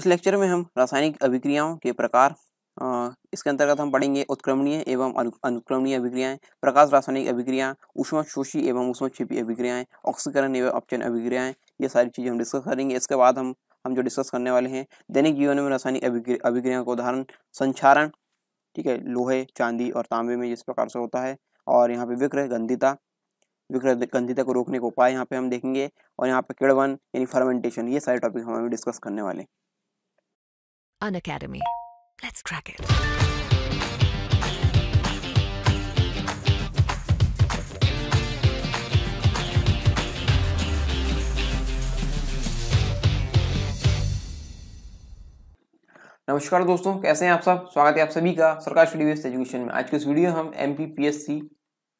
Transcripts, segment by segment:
इस लेक्चर में हम रासायनिक अभिक्रियाओं के प्रकार इसके अंतर्गत हम पढ़ेंगे उत्क्रमणीय एवं अनुक्रमणीय अभिक्रियाएं प्रकाश रासायनिक अभिक्रियाएं उष्मा शोषी एवं उष्मा छिपी अभिक्रियाएं ऑक्सीकरण एवं अपचयन अभिक्रियाएं ये सारी चीज़ें हम डिस्कस करेंगे इसके बाद हम हम जो डिस्कस करने वाले हैं दैनिक जीवन में रासायनिक अभिक्रिया का उदाहरण संचारण ठीक है लोहे चांदी और तांबे में जिस प्रकार से होता है और यहाँ पे विक्रय गंधिता विक्रय गंधिता को रोकने के उपाय यहाँ पे हम देखेंगे और यहाँ पे किड़वन यानी फर्मेंटेशन ये सारे टॉपिक हम डिस्कस करने वाले हैं an academy. Let's crack it. नमस्कार दोस्तों कैसे हैं आप सब स्वागत है आप सभी का सरकार स्टडी एजुकेशन में आज के इस वीडियो हम M P P S C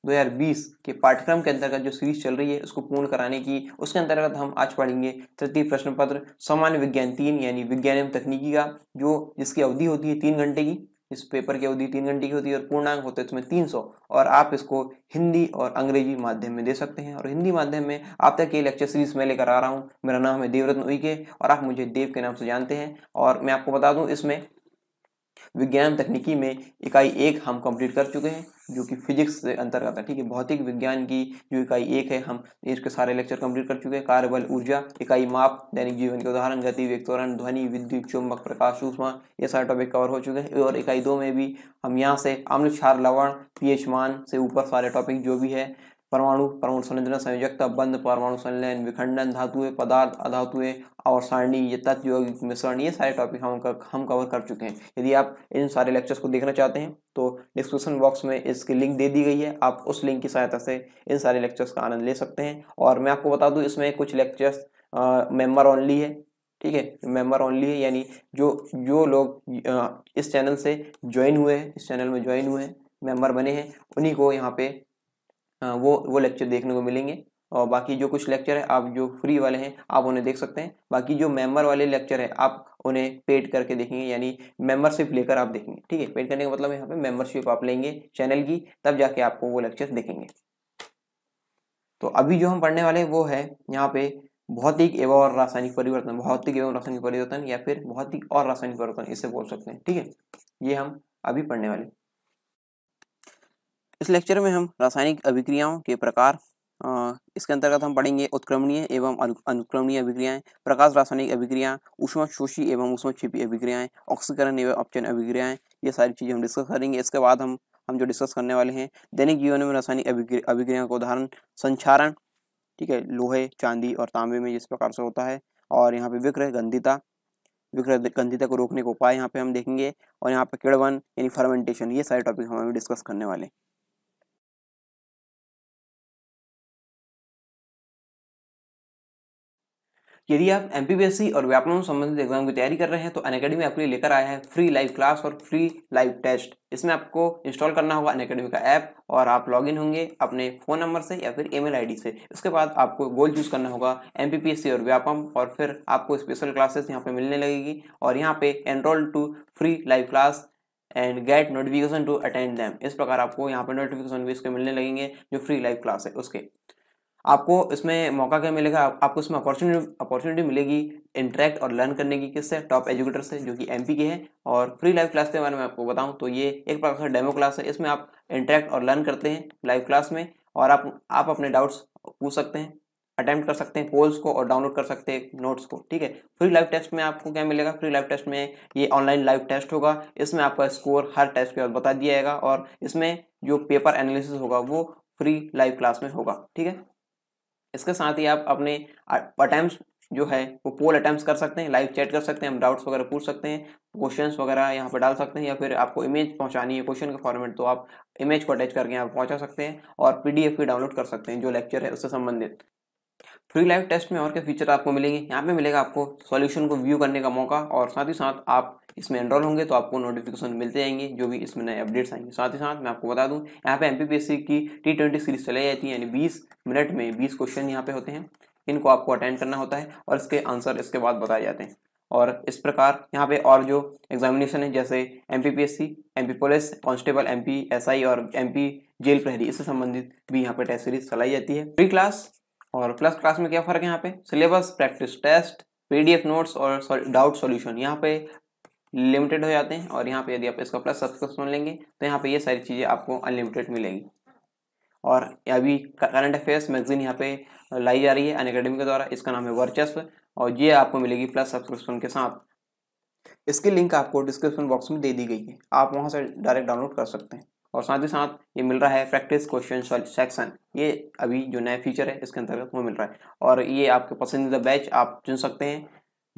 2020 के पाठ्यक्रम के अंतर्गत जो सीरीज चल रही है उसको पूर्ण कराने की उसके अंतर्गत हम आज पढ़ेंगे तृतीय प्रश्न पत्र सामान्य विज्ञान तीन यानी विज्ञान एवं तकनीकी का जो जिसकी अवधि होती है तीन घंटे की इस पेपर की अवधि तीन घंटे की होती है और पूर्णांक होते हैं इसमें तीन सौ और आप इसको हिंदी और अंग्रेजी माध्यम में दे सकते हैं और हिंदी माध्यम में आप तक ये लेक्चर सीरीज मैं लेकर आ रहा हूँ मेरा नाम है देवरत्न उइके और आप मुझे देव के नाम से जानते हैं और मैं आपको बता दूँ इसमें विज्ञान तकनीकी में इकाई एक हम कंप्लीट कर चुके हैं जो कि फिजिक्स से अंतर्गत है ठीक है भौतिक विज्ञान की जो इकाई एक है हम इसके सारे लेक्चर कंप्लीट कर चुके हैं कार्यबल ऊर्जा इकाई माप दैनिक जीवन के उदाहरण गति वेग ध्वनि विद्युत चुंबक प्रकाश ऊष्मा ये सारे टॉपिक कवर हो चुके हैं और इकाई दो में भी हम यहाँ से अम्ल क्षार लवण पी मान से ऊपर सारे टॉपिक जो भी है परमाणु परमाणु संरचना संयोजकता बंद परमाणु संलयन विखंडन धातुएं पदार्थ अधातुएं और सारणी ये तत्व मिश्रण ये सारे टॉपिक हम कर, हम कवर कर चुके हैं यदि आप इन सारे लेक्चर्स को देखना चाहते हैं तो डिस्क्रिप्शन बॉक्स में इसकी लिंक दे दी गई है आप उस लिंक की सहायता से इन सारे लेक्चर्स का आनंद ले सकते हैं और मैं आपको बता दूँ इसमें कुछ लेक्चर्स मेम्बर ओनली है ठीक है मेम्बर ओनली है यानी जो जो लोग इस चैनल से ज्वाइन हुए हैं इस चैनल में ज्वाइन हुए हैं मेम्बर बने हैं उन्हीं को यहाँ पे वो वो लेक्चर देखने को मिलेंगे और बाकी जो कुछ लेक्चर है आप जो फ्री वाले हैं आप उन्हें देख सकते हैं बाकी जो मेंबर वाले लेक्चर है आप उन्हें पेड करके देखेंगे यानी मेंबरशिप लेकर आप देखेंगे ठीक है पेड करने का मतलब यहाँ पे मेंबरशिप आप लेंगे चैनल की तब जाके आपको वो लेक्चर देखेंगे तो अभी जो हम पढ़ने वाले वो है यहाँ पे भौतिक एवं और रासायनिक परिवर्तन भौतिक एवं रासायनिक परिवर्तन या फिर भौतिक और रासायनिक परिवर्तन इससे बोल सकते हैं ठीक है ये हम अभी पढ़ने वाले इस लेक्चर में हम रासायनिक अभिक्रियाओं के प्रकार इसके अंतर्गत हम पढ़ेंगे उत्क्रमणीय एवं अनुक्रमणीय अभिक्रियाएं प्रकाश रासायनिक अभिक्रिया उष्मा शोषी एवं उष्मा छिपी अभिक्रियाएं ऑक्सीकरण एवं ऑप्शन अभिक्रियाएं ये सारी चीज़ें हम डिस्कस करेंगे इसके बाद हम हम जो डिस्कस करने वाले हैं दैनिक जीवन में रासायनिक अभिक्रिया का उदाहरण संचारण ठीक है लोहे चांदी और तांबे में जिस प्रकार से होता है और यहाँ पे विक्रय गंधिता विक्रय गंधिता को रोकने के उपाय यहाँ पे हम देखेंगे और यहाँ पे किड़वन यानी फर्मेंटेशन ये सारे टॉपिक हम डिस्कस करने वाले हैं यदि आप एम और व्याकरण संबंधित एग्जाम की तैयारी कर रहे हैं तो अन अकेडमी आपके लिए लेकर आया है फ्री लाइव क्लास और फ्री लाइव टेस्ट इसमें आपको इंस्टॉल करना होगा अन अकेडमी का ऐप और आप लॉगिन होंगे अपने फ़ोन नंबर से या फिर ईमेल आईडी से इसके बाद आपको गोल चूज़ करना होगा एम और व्यापम और फिर आपको स्पेशल क्लासेस यहाँ पर मिलने लगेगी और यहाँ पे enrol to free live class and get notification to attend them इस प्रकार आपको यहाँ पर नोटिफिकेशन भी इसके मिलने लगेंगे जो फ्री लाइव क्लास है उसके आपको इसमें मौका क्या मिलेगा आपको इसमें अपॉर्चुनिटी अपॉर्चुनिटी मिलेगी इंटरेक्ट और लर्न करने की किससे टॉप एजुकेटर से जो कि एम के हैं और फ्री लाइव क्लास के बारे में आपको बताऊं तो ये एक प्रकार का डेमो क्लास है इसमें आप इंटरेक्ट और लर्न करते हैं लाइव क्लास में और आप आप अपने डाउट्स पूछ सकते हैं अटैम्प्ट कर सकते हैं पोल्स को और डाउनलोड कर सकते हैं नोट्स को ठीक है फ्री लाइव टेस्ट में आपको क्या मिलेगा फ्री लाइव टेस्ट में ये ऑनलाइन लाइव टेस्ट होगा इसमें आपका स्कोर हर टेस्ट के बाद बता दिया जाएगा और इसमें जो पेपर एनालिसिस होगा वो फ्री लाइव क्लास में होगा ठीक है इसके साथ ही आप अपने अटैम्प्ट जो है वो पोल अटैम्प्ट कर सकते हैं लाइव चैट कर सकते हैं हम डाउट्स वगैरह पूछ सकते हैं क्वेश्चंस वगैरह यहाँ पर डाल सकते हैं या फिर आपको इमेज पहुँचानी है क्वेश्चन का फॉर्मेट तो आप इमेज को अटैच करके यहाँ पहुँचा सकते हैं और पीडीएफ भी डाउनलोड कर सकते हैं जो लेक्चर है उससे संबंधित फ्री लाइव टेस्ट में और क्या फीचर आपको मिलेंगे यहाँ पे मिलेगा आपको सॉल्यूशन को व्यू करने का मौका और साथ ही साथ आप इसमें एनरोल होंगे तो आपको नोटिफिकेशन मिलते जाएंगे जो भी इसमें नए अपडेट्स आएंगे साथ ही साथ मैं आपको बता दूँ यहाँ पे एम की टी ट्वेंटी सीरीज चलाई जाती है यानी बीस मिनट में बीस क्वेश्चन यहाँ पे होते हैं इनको आपको अटेंड करना होता है और इसके आंसर इसके बाद बताए जाते हैं और इस प्रकार यहाँ पे और जो एग्जामिनेशन है जैसे M P P S C M P police constable M P S I और एम पी जेल प्रहरी इससे संबंधित भी यहाँ पे टेस्ट सीरीज चलाई जाती है प्री क्लास और प्लस क्लास में क्या फ़र्क है यहाँ पे syllabus practice test PDF notes और डाउट सॉल्यूशन यहाँ पे लिमिटेड हो जाते हैं और यहाँ पे यदि आप इसका प्लस सब्सक्रिप्शन लेंगे तो यहाँ पे ये सारी चीज़ें आपको अनलिमिटेड मिलेगी और अभी करंट अफेयर्स मैगजीन यहाँ पे लाई जा रही है अन अकेडमी के द्वारा इसका नाम है वर्चस्व और ये आपको मिलेगी प्लस सब्सक्रिप्शन के साथ इसकी लिंक आपको डिस्क्रिप्शन बॉक्स में दे दी गई है आप वहाँ से डायरेक्ट डाउनलोड कर सकते हैं और साथ ही साथ ये मिल रहा है प्रैक्टिस क्वेश्चन सेक्शन ये अभी जो नया फीचर है इसके अंतर्गत वो मिल रहा है और ये आपके पसंदीदा बैच आप चुन सकते हैं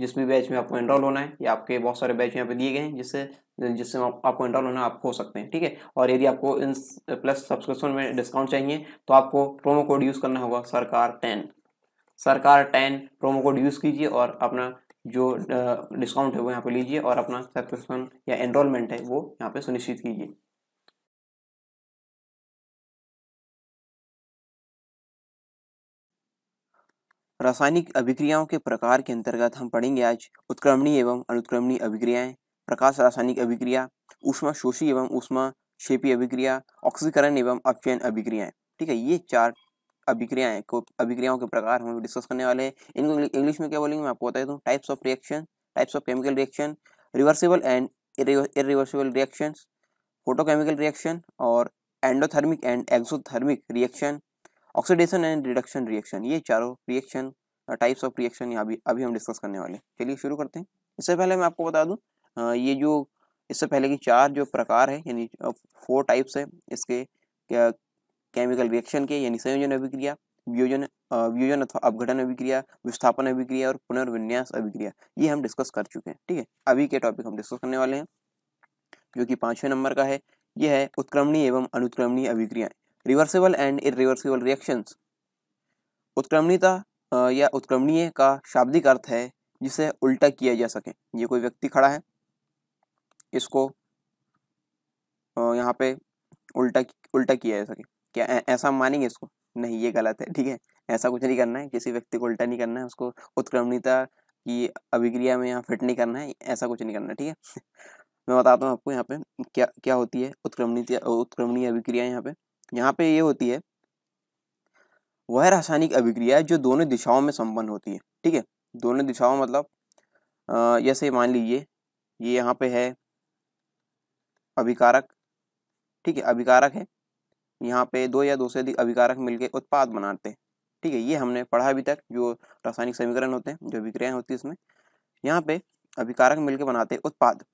जिस भी बैच में आपको एनरोल होना है या आपके बहुत सारे बैच यहाँ पे दिए गए हैं जिससे जिससे आप, आपको इनरोल होना आप हो सकते हैं ठीक है और यदि आपको इन प्लस सब्सक्रिप्शन में डिस्काउंट चाहिए तो आपको प्रोमो कोड यूज़ करना होगा सरकार टेन सरकार टेन प्रोमो कोड यूज़ कीजिए और अपना जो डिस्काउंट है वो यहाँ पर लीजिए और अपना सब्सक्रिप्शन या एनरोलमेंट है वो यहाँ पे सुनिश्चित कीजिए रासायनिक अभिक्रियाओं के प्रकार के अंतर्गत हम पढ़ेंगे आज उत्क्रमणीय एवं अनुत्क्रमणीय अभिक्रियाएं प्रकाश रासायनिक अभिक्रिया उष्मा शोषी एवं उष्मा शेपी अभिक्रिया ऑक्सीकरण एवं अपचयन अभिक्रियाएं ठीक है ये चार अभिक्रियाएं को अभिक्रियाओं के प्रकार हम डिस्कस करने वाले हैं इनको इंग्लिश में क्या बोलेंगे मैं आपको बता दूँ types of reaction types of chemical reaction reversible and irreversible reaction photochemical reaction और endothermic and exothermic reaction oxidation and reduction reaction ये चारों रिएक्शन टाइप्स ऑफ रिएक्शन अभी अभी हम डिस्कस करने वाले हैं चलिए शुरू करते हैं इससे पहले मैं आपको बता दूँ uh, ये जो इससे पहले की चार जो प्रकार है यानी फोर टाइप्स है इसके केमिकल रिएक्शन के यानी संयोजन अभिक्रिया वियोजन uh, वियोजन अथवा अपघटन अभिक्रिया विस्थापन अभिक्रिया और पुनर्विन्यास अभिक्रिया ये हम डिस्कस कर चुके हैं ठीक है अभी के टॉपिक हम डिस्कस करने वाले हैं जो कि पाँचवें नंबर का है यह है उत्क्रमणीय एवं अनुत्क्रमणीय अभिक्रिया रिवर्सिबल एंड इरिवर्सिबल रिएक्शंस उत्क्रमणीता या उत्क्रमणीय का शाब्दिक अर्थ है जिसे उल्टा किया जा सके ये कोई व्यक्ति खड़ा है इसको यहाँ पे उल्टा उल्टा किया जा सके क्या ऐसा मानेंगे इसको नहीं ये गलत है ठीक है ऐसा कुछ नहीं करना है किसी व्यक्ति को उल्टा नहीं करना है उसको उत्क्रमणीता की अभिक्रिया में यहाँ फिट नहीं करना है ऐसा कुछ नहीं करना है, ठीक है मैं बताता हूँ आपको यहाँ पे क्या क्या होती है उत्क्रमणीय उत्क्रमणीय अभिक्रिया यहाँ पे यहाँ पे ये होती है वह रासायनिक अभिक्रिया जो दोनों दिशाओं में संपन्न होती है ठीक है दोनों दिशाओं मतलब जैसे मान लीजिए ये यहाँ पे है अभिकारक ठीक है अभिकारक है यहाँ पे दो या दो से अधिक अभिकारक मिलकर उत्पाद बनाते हैं ठीक है ये हमने पढ़ा अभी तक जो रासायनिक समीकरण होते हैं जो अभिक्रियाएं होती है इसमें यहाँ पे अभिकारक मिलकर बनाते हैं उत्पाद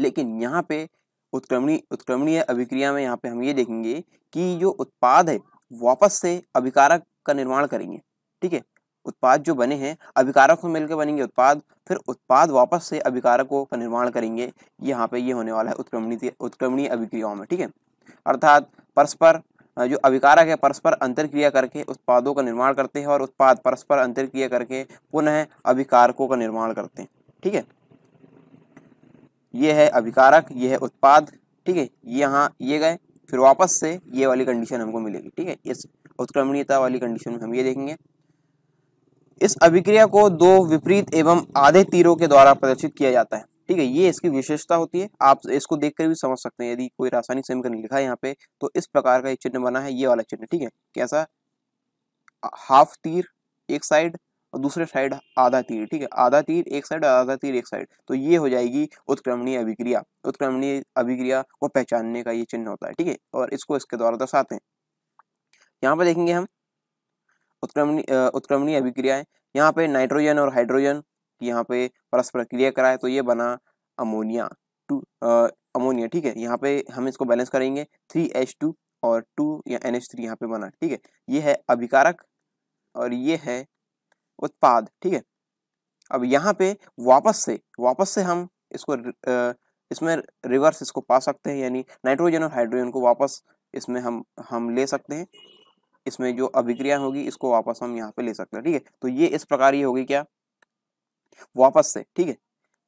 लेकिन यहाँ पे उत्क्रमणी उत्क्रमणीय अभिक्रिया में यहाँ पे हम ये देखेंगे कि जो उत्पाद है वापस से अभिकारक का निर्माण करेंगे ठीक है उत्पाद जो बने हैं अभिकारक को मिलकर बनेंगे उत्पाद फिर उत्पाद वापस से अभिकारकों का निर्माण करेंगे यहाँ पे ये होने वाला है उत्क्रमणी उत्क्रमणीय अभिक्रियाओं में ठीक है अर्थात परस्पर जो अभिकारक है परस्पर अंतरक्रिया करके उत्पादों का निर्माण करते हैं और उत्पाद परस्पर अंतरक्रिया करके पुनः अभिकारकों का निर्माण करते हैं ठीक है ये है अभिकारक ये है उत्पाद ठीक है यहाँ ये गए फिर वापस से ये वाली कंडीशन हमको मिलेगी ठीक है इस उत्क्रमणीयता वाली कंडीशन में हम ये देखेंगे इस अभिक्रिया को दो विपरीत एवं आधे तीरों के द्वारा प्रदर्शित किया जाता है ठीक है ये इसकी विशेषता होती है आप इसको देख कर भी समझ सकते हैं यदि कोई रासायनिक समीकरण लिखा है यहाँ पे तो इस प्रकार का एक चिन्ह बना है ये वाला चिन्ह ठीक है कैसा हाफ तीर एक साइड और दूसरे साइड आधा तीर ठीक है आधा तीर एक साइड और आधा तीर एक साइड तो ये हो जाएगी उत्क्रमणीय अभिक्रिया उत्क्रमणीय अभिक्रिया को पहचानने का ये चिन्ह होता है ठीक है और इसको इसके द्वारा दर्शाते हैं यहाँ पर देखेंगे हम उत्क्रमणीय उत्क्रमणीय अभिक्रियाएं यहाँ पे नाइट्रोजन और हाइड्रोजन यहाँ पे परस्पर क्रिया कराए तो ये बना अमोनिया टू अमोनिया ठीक है यहाँ पे हम इसको बैलेंस करेंगे थ्री एच टू और टू या एन एच थ्री यहाँ पे बना ठीक है ये है अभिकारक और ये है उत्पाद ठीक है अब यहाँ पे वापस से वापस से हम इसको इसमें रिवर्स इसको पा सकते हैं यानी नाइट्रोजन और हाइड्रोजन को वापस इसमें हम हम ले सकते हैं इसमें जो अभिक्रिया होगी इसको वापस हम यहाँ पे ले सकते हैं ठीक है तो ये इस प्रकार ये होगी क्या वापस से ठीक है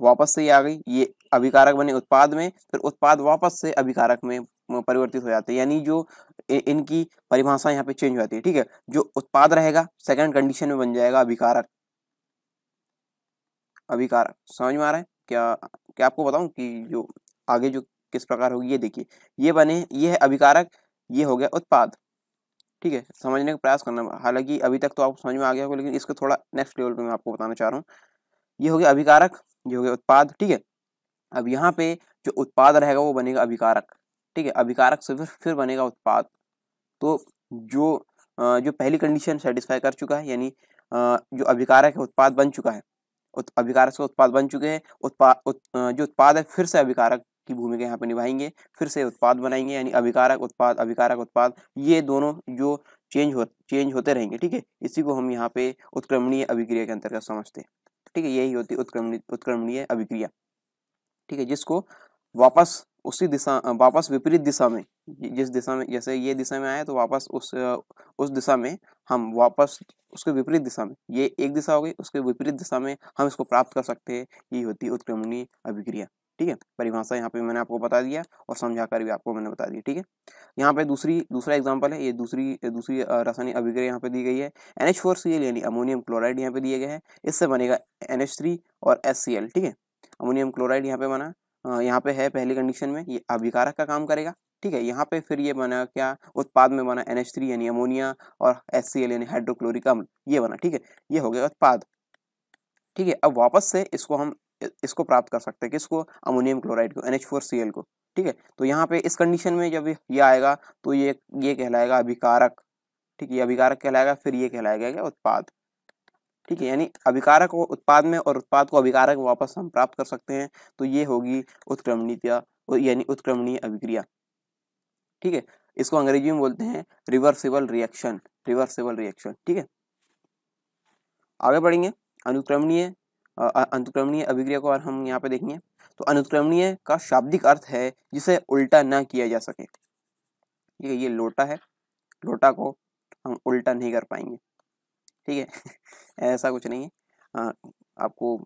वापस से ये आ गई ये अभिकारक बने उत्पाद में फिर उत्पाद वापस से अभिकारक में परिवर्तित हो जाते हैं यानी जो इनकी परिभाषा यहाँ पे चेंज हो जाती है ठीक है जो उत्पाद रहेगा सेकंड कंडीशन में बन जाएगा अभिकारक अभिकारक समझ में आ रहा है क्या क्या आपको बताऊं कि जो आगे जो किस प्रकार होगी ये देखिए ये बने ये है अभिकारक ये हो गया उत्पाद ठीक है समझने का प्रयास करना हालांकि अभी तक तो आपको समझ में आ गया होगा लेकिन इसको थोड़ा नेक्स्ट लेवल पर मैं आपको बताना चाह रहा हूँ ये हो गया अभिकारक ये हो गया उत्पाद ठीक है अब यहाँ पे जो उत्पाद रहेगा वो बनेगा अभिकारक ठीक है अभिकारक से फिर फिर बनेगा उत्पाद तो जो जो पहली कंडीशन सेटिस्फाई कर चुका है यानी जो अभिकारक है उत्पाद बन चुका है अभिकारक से उत्पाद बन चुके हैं उत्पाद उत, जो उत्पाद है फिर से अभिकारक की भूमिका यहाँ पे निभाएंगे फिर से उत्पाद बनाएंगे यानी अभिकारक उत्पाद अभिकारक उत्पाद ये दोनों जो चेंज हो चेंज होते रहेंगे ठीक है इसी को हम यहाँ पे उत्क्रमणीय अभिक्रिया के अंतर्गत समझते हैं ठीक है यही होती है उत्क्रमणीय अभिक्रिया ठीक है जिसको वापस उसी दिशा वापस विपरीत दिशा में जिस दिशा में जैसे ये दिशा में आए तो वापस उस उस दिशा में हम वापस उसके विपरीत दिशा में ये एक दिशा हो गई उसके विपरीत दिशा में हम इसको प्राप्त कर सकते हैं ये होती है उत्क्रमणीय अभिक्रिया ठीक है परिभाषा यहाँ पे मैंने आपको बता दिया और समझा कर भी आपको मैंने बता दिया ठीक है यहाँ पे दूसरी दूसरा एग्जाम्पल है ये दूसरी दूसरी रासायनिक अभिक्रिया यहाँ पे दी गई है N H four C L यानी अमोनियम क्लोराइड यहाँ पे दिए गए हैं इससे बनेगा एन एच थ्री और एस सी एल ठीक है अमोनियम क्लोराइड यहाँ पे बना यहाँ पे है पहली कंडीशन में ये अभिकारक का, काम करेगा ठीक है यहाँ पे फिर ये बना क्या उत्पाद में बना एन एच थ्री यानी अमोनिया और एच सी एल यानी हाइड्रोक्लोरिक अम्ल ये बना ठीक है ये हो गया उत्पाद ठीक है अब वापस से इसको हम इसको प्राप्त कर सकते हैं किसको अमोनियम क्लोराइड को एन फोर सी एल को ठीक है तो यहाँ पे इस कंडीशन में जब ये आएगा तो ये ये कहलाएगा अभिकारक ठीक है अभिकारक कहलाएगा फिर ये कहलाएगा क्या उत्पाद ठीक है यानी अभिकारक उत्पाद में और उत्पाद को अभिकारक वापस हम प्राप्त कर सकते हैं तो ये होगी उत्क्रमणीयता यानी उत्क्रमणीय अभिक्रिया ठीक है इसको अंग्रेजी में बोलते हैं रिवर्सिबल रिएक्शन रिवर्सिबल रिएक्शन ठीक है आगे बढ़ेंगे अनुक्रमणीय अनुक्रमणीय अभिक्रिया को और हम यहाँ पे देखेंगे तो अनुक्रमणीय का शाब्दिक अर्थ है जिसे उल्टा ना किया जा सके ठीक है ये लोटा है लोटा को हम उल्टा नहीं कर पाएंगे ठीक है ऐसा कुछ नहीं है आ, आपको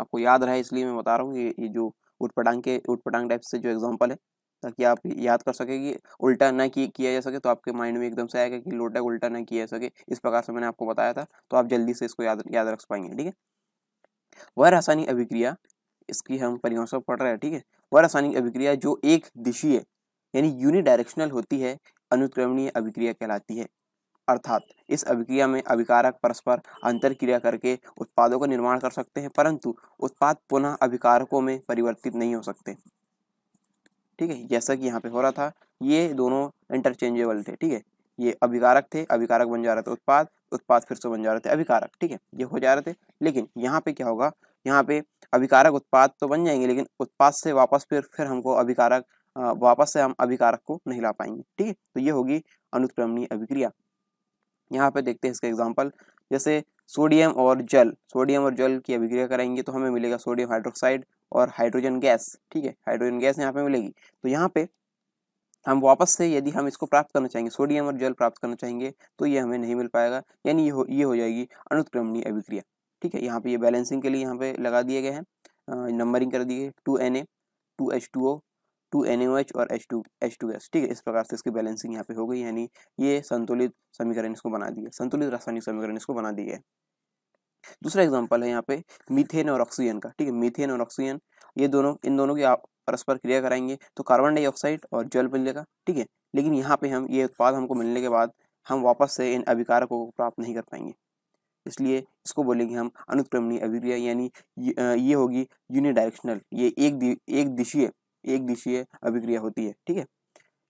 आपको याद रहा इसलिए मैं बता रहा हूँ ये, ये जो उटपटांग के उटपटांग टाइप से जो एग्जाम्पल है ताकि आप याद कर सके कि उल्टा ना कि, किया जा सके तो आपके माइंड में एकदम से आएगा कि लोटा उल्टा ना किया जा सके इस प्रकार से मैंने आपको बताया था तो आप जल्दी से इसको याद याद रख पाएंगे ठीक है वह रासायनिक अभिक्रिया इसकी हम परिभाषा पढ़ रहे हैं ठीक है वह रासायनिक अभिक्रिया जो एक दिशीय यानी यूनिडायरेक्शनल होती है अनुक्रमणीय अभिक्रिया कहलाती है अर्थात इस अभिक्रिया में अभिकारक परस्पर अंतर क्रिया करके उत्पादों का निर्माण कर सकते हैं परंतु उत्पाद पुनः अभिकारकों में परिवर्तित नहीं हो सकते ठीक है जैसा कि यहाँ पे हो रहा था ये दोनों इंटरचेंजेबल थे ठीक है ये अभिकारक थे अभिकारक बन जा रहे थे उत्पाद उत्पाद फिर से बन जा रहे थे अभिकारक ठीक है ये हो जा रहे थे लेकिन यहाँ पे क्या होगा यहाँ पे अभिकारक उत्पाद तो बन जाएंगे लेकिन उत्पाद से वापस फिर फिर हमको अभिकारक वापस से हम अभिकारक को नहीं ला पाएंगे ठीक है तो ये होगी अनुक्रमणीय अभिक्रिया यहाँ पे देखते हैं इसका एग्जाम्पल जैसे सोडियम और जल सोडियम और जल की अभिक्रिया कराएंगे तो हमें मिलेगा सोडियम हाइड्रोक्साइड और हाइड्रोजन गैस ठीक है हाइड्रोजन गैस यहाँ पे मिलेगी तो यहाँ पे हम वापस से यदि हम इसको प्राप्त करना चाहेंगे सोडियम और जल प्राप्त करना चाहेंगे तो ये हमें नहीं मिल पाएगा यानी ये हो ये हो जाएगी अनुत्क्रमणीय अभिक्रिया ठीक है यहाँ पे ये बैलेंसिंग के लिए यहाँ पे लगा दिए गए हैं नंबरिंग कर दिए two N A two H two O two N और H two H two gas ठीक है इस प्रकार से इसकी बैलेंसिंग यहाँ पे हो गई यानी ये संतुलित समीकरण इसको बना दिया संतुलित रासायनिक समीकरण इसको बना दिया है दूसरा एग्जाम्पल है यहाँ पे मीथेन और ऑक्सीजन का ठीक है मीथेन और ऑक्सीजन ये दोनों इन दोनों की आप परस्पर क्रिया कराएंगे तो कार्बन डाइऑक्साइड और जल मिलेगा ठीक है लेकिन यहाँ पे हम ये उत्पाद हमको मिलने के बाद हम वापस से इन अभिकारकों को प्राप्त नहीं कर पाएंगे इसलिए इसको बोलेंगे हम अनुक्रमणीय अभिक्रिया यानी ये होगी यूनिडायरेक्शनल ये एक दि, एक दिशीय एक दिशीय अभिक्रिया होती है ठीक है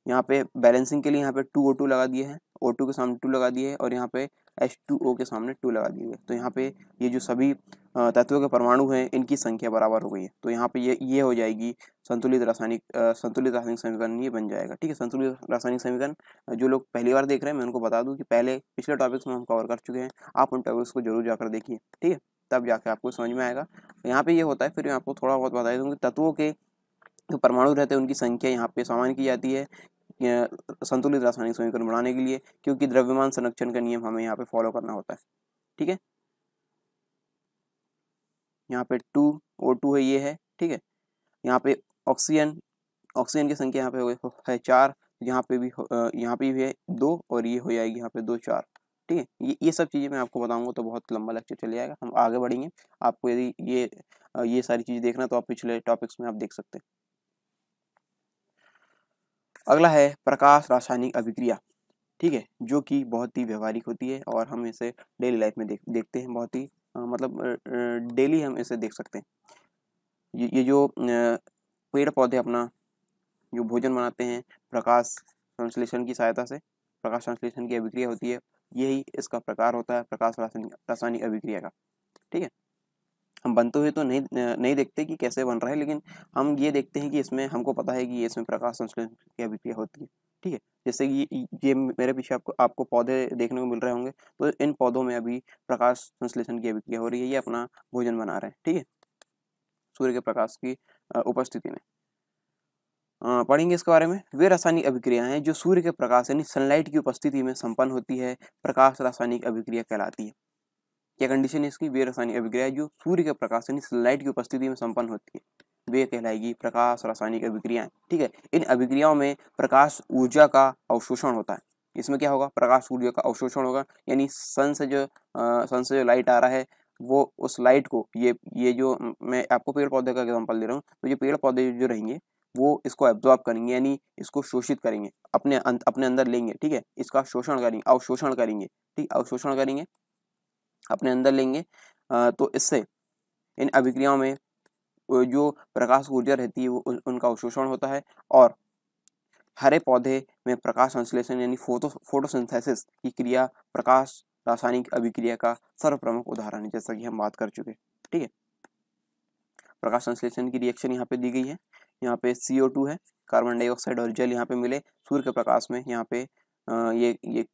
यहाँ पे बैलेंसिंग के लिए यहाँ पे टू ओ टू लगा दिए हैं ओ टू के सामने टू लगा दिए है और यहाँ पे एच टू ओ के सामने टू लगा दिए हैं तो यहाँ पे ये जो सभी तत्वों के परमाणु हैं इनकी संख्या बराबर हो गई है तो यहाँ पे ये ये हो जाएगी संतुलित रासायनिक संतुलित रासायनिक समीकरण ये बन जाएगा ठीक है संतुलित रासायनिक समीकरण जो लोग पहली बार देख रहे हैं मैं उनको बता दूँ कि पहले पिछले टॉपिक्स में हम कवर कर चुके हैं आप उन टॉपिक्स को जरूर जाकर देखिए ठीक है तब जाके आपको समझ में आएगा यहाँ पे ये होता है फिर मैं आपको थोड़ा बहुत बता दूँगी तत्वों के परमाणु रहते हैं उनकी संख्या यहाँ पे सामान्य की जाती है संतुलित रासायनिक समीकरण बनाने के लिए क्योंकि द्रव्यमान संरक्षण का नियम हमें यहाँ पे फॉलो करना होता है ठीक है यहाँ पे टू ओ टू है ये है ठीक है यहाँ पे ऑक्सीजन ऑक्सीजन की संख्या यहाँ पे हो है चार तो यहाँ पे भी यहाँ पे भी है दो और ये हो जाएगी यहाँ पे दो चार ठीक है ये ये सब चीज़ें मैं आपको बताऊंगा तो बहुत लंबा लेक्चर चले जाएगा हम आगे बढ़ेंगे आपको यदि ये ये सारी चीज़ें देखना तो आप पिछले टॉपिक्स में आप देख सकते हैं अगला है प्रकाश रासायनिक अभिक्रिया ठीक है जो कि बहुत ही व्यवहारिक होती है और हम इसे डेली लाइफ में देख देखते हैं बहुत ही मतलब डेली हम इसे देख सकते हैं ये जो पेड़ पौधे अपना जो भोजन बनाते हैं प्रकाश संश्लेषण की सहायता से प्रकाश संश्लेषण की अभिक्रिया होती है यही इसका प्रकार होता है प्रकाश रासायनिक रासायनिक अभिक्रिया का ठीक है हम बनते हुए तो नहीं नहीं देखते कि कैसे बन रहा है लेकिन हम ये देखते हैं कि इसमें हमको पता है कि इसमें प्रकाश संश्लेषण की अभिक्रिया होती है ठीक है जैसे कि ये मेरे पीछे आपको आपको पौधे देखने को मिल रहे होंगे तो इन पौधों में अभी प्रकाश संश्लेषण की अभिक्रिया हो रही है ये अपना भोजन बना रहे हैं ठीक है सूर्य के प्रकाश की उपस्थिति में पढ़ेंगे इसके बारे में वे रासायनिक अभिक्रियाएं हैं जो सूर्य के प्रकाश यानी सनलाइट की उपस्थिति में संपन्न होती है प्रकाश रासायनिक अभिक्रिया कहलाती है क्या कंडीशन है इसकी वे रासायनिक अभिक्रिया जो सूर्य के प्रकाश यानी लाइट की उपस्थिति में संपन्न होती है वे कहलाएगी प्रकाश रासायनिक अभिक्रियाएं ठीक है इन अभिक्रियाओं में प्रकाश ऊर्जा का अवशोषण होता है इसमें क्या होगा प्रकाश ऊर्जा का अवशोषण होगा यानी सन से जो सन से जो लाइट आ रहा है वो उस लाइट को ये ये जो मैं आपको पेड़ पौधे का एग्जाम्पल दे रहा हूँ तो ये पेड़ पौधे जो रहेंगे वो इसको एब्जॉर्ब करेंगे यानी इसको शोषित करेंगे अपने अं, अपने अंदर लेंगे ठीक है इसका शोषण करेंगे अवशोषण करेंगे ठीक अवशोषण करेंगे अपने अंदर लेंगे तो इससे इन अभिक्रियाओं में जो प्रकाश ऊर्जा रहती है वो उनका अवशोषण होता है और हरे पौधे में प्रकाश संश्लेषण यानी फोटो फोटोसिंथेसिस की क्रिया प्रकाश रासायनिक अभिक्रिया का सर्वप्रमुख उदाहरण है जैसा कि हम बात कर चुके ठीक है प्रकाश संश्लेषण की रिएक्शन यहाँ पे दी गई है यहाँ पे CO2 है कार्बन डाइऑक्साइड और जल यहाँ पे मिले सूर्य के प्रकाश में यहाँ पे ये ये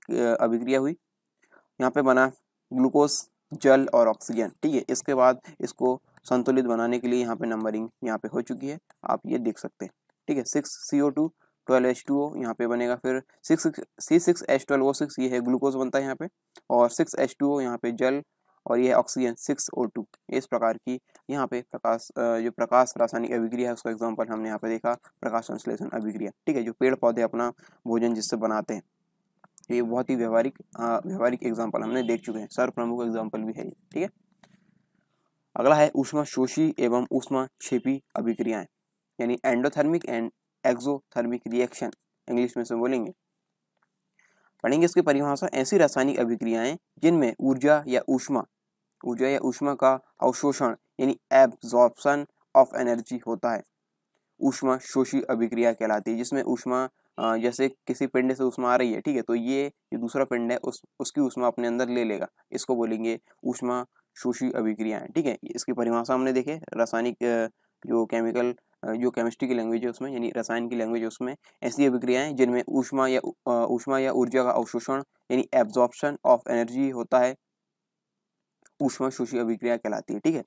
अभिक्रिया हुई यहाँ पे बना ग्लूकोज जल और ऑक्सीजन ठीक है इसके बाद इसको संतुलित बनाने के लिए यहाँ पे नंबरिंग यहाँ पे हो चुकी है आप ये देख सकते हैं ठीक है six C O two twelve H two O यहाँ पे बनेगा फिर six C six H twelve O six ये है ग्लूकोज बनता है यहाँ पे और सिक्स एच टू ओ यहाँ पे जल और ये ऑक्सीजन सिक्स ओ टू इस प्रकार की यहाँ पे प्रकाश जो प्रकाश रासायनिक अभिक्रिया है उसका एग्जाम्पल हमने यहाँ पे देखा प्रकाश संश्लेषण अभिक्रिया ठीक है जो पेड़ पौधे अपना भोजन जिससे बनाते हैं तो ये बहुत ही व्यवहारिक व्यवहारिक एग्जाम्पल हमने देख चुके हैं सर प्रमुख एग्जाम्पल भी है ठीक है अगला है उष्मा शोषी एवं उष्मा क्षेपी अभिक्रियाएं यानी endothermic and exothermic reaction English में से बोलेंगे पढ़ेंगे इसके परिभाषा ऐसी रासायनिक अभिक्रियाएं जिनमें ऊर्जा या ऊष्मा ऊर्जा या ऊष्मा का अवशोषण यानी एब्जॉर्प्शन ऑफ एनर्जी होता है ऊष्मा शोषी अभिक्रिया कहलाती है जिसमें ऊष्मा जैसे किसी पिंड से उष्मा आ रही है ठीक है तो ये जो दूसरा पिंड है उस उसकी ऊष्मा अपने अंदर ले लेगा इसको बोलेंगे ऊष्मा शोषी अभिक्रियाएं ठीक है इसकी परिभाषा हमने देखे रासायनिक जो केमिकल जो केमिस्ट्री की लैंग्वेज है उसमें यानी रसायन की लैंग्वेज है उसमें ऐसी अभिक्रियाएं जिनमें ऊष्मा या ऊष्मा या ऊर्जा का अवशोषण यानी एब्जॉर्प्शन ऑफ एनर्जी होता है ऊष्मा शोषी अभिक्रिया कहलाती है ठीक है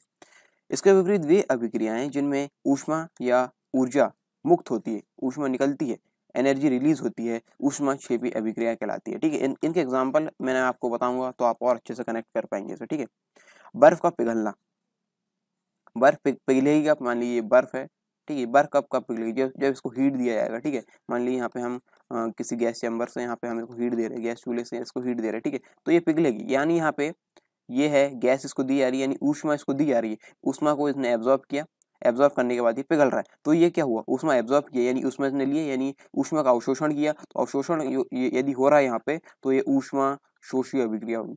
इसके विपरीत वे अभिक्रियाएं जिनमें ऊष्मा या ऊर्जा मुक्त होती है ऊष्मा निकलती है एनर्जी रिलीज होती है उष्मा छेपी अभिक्रिया कहलाती है ठीक है इन, इनके एग्जाम्पल मैंने आपको बताऊंगा तो आप और अच्छे से कनेक्ट कर पाएंगे इसे ठीक है बर्फ का पिघलना बर्फ पिघलेगी आप मान लीजिए बर्फ है ठीक है बर्फ कब कब पिघलेगी जब जब इसको हीट दिया जाएगा ठीक है मान लीजिए यहाँ पे हम आ, किसी गैस चैम्बर से यहाँ पे हम इसको हीट दे रहे हैं गैस चूल्हे से इसको हीट दे रहे हैं ठीक है तो ये पिघलेगी यानी यहाँ पे ये है गैस इसको दी जा रही है यानी ऊष्मा इसको दी जा रही है ऊष्मा को इसने एब्जॉर्ब किया एब्जॉर्ब करने के बाद ये पिघल रहा है तो ये क्या हुआ उसमें एब्जॉर्ब किया यानी उसमें ने लिए यानी ऊष्मा का अवशोषण किया तो अवशोषण यदि हो रहा है यहाँ पे तो ये ऊष्मा शोषी अभिक्रिया होगी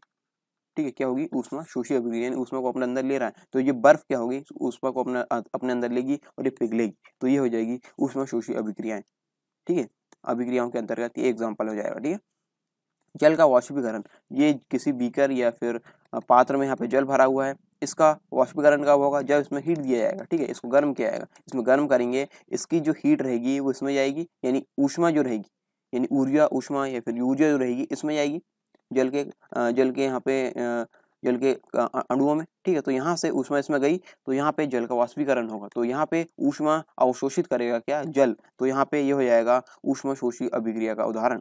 ठीक है क्या होगी ऊष्मा शोषी अभिक्रिया यानी ऊष्मा को अपने अंदर ले रहा है तो ये बर्फ क्या होगी ऊष्मा को अपने अपने अंदर लेगी और ये पिघलेगी तो ये हो जाएगी ऊष्मा शोषी अभिक्रियाएं ठीक है अभिक्रियाओं के अंतर्गत ये एग्जाम्पल हो जाएगा ठीक है जल का वाष्पीकरण ये किसी बीकर या फिर पात्र में यहाँ पे जल भरा हुआ है इसका वाष्पीकरण कब होगा जब इसमें हीट दिया जाएगा ठीक है इसको गर्म किया जाएगा इसमें गर्म करेंगे इसकी जो हीट रहेगी वो इसमें जाएगी यानी ऊष्मा जो रहेगी यानी ऊर्जा ऊष्मा या फिर ऊर्जा जो रहेगी इसमें जाएगी जल के जल के यहाँ पे जल के अणुओं में ठीक है तो यहाँ से ऊष्मा इसमें गई तो यहाँ पे जल का वाष्पीकरण होगा तो यहाँ पे ऊष्मा अवशोषित करेगा क्या जल तो यहाँ पे ये हो जाएगा ऊष्मा शोषी अभिक्रिया का उदाहरण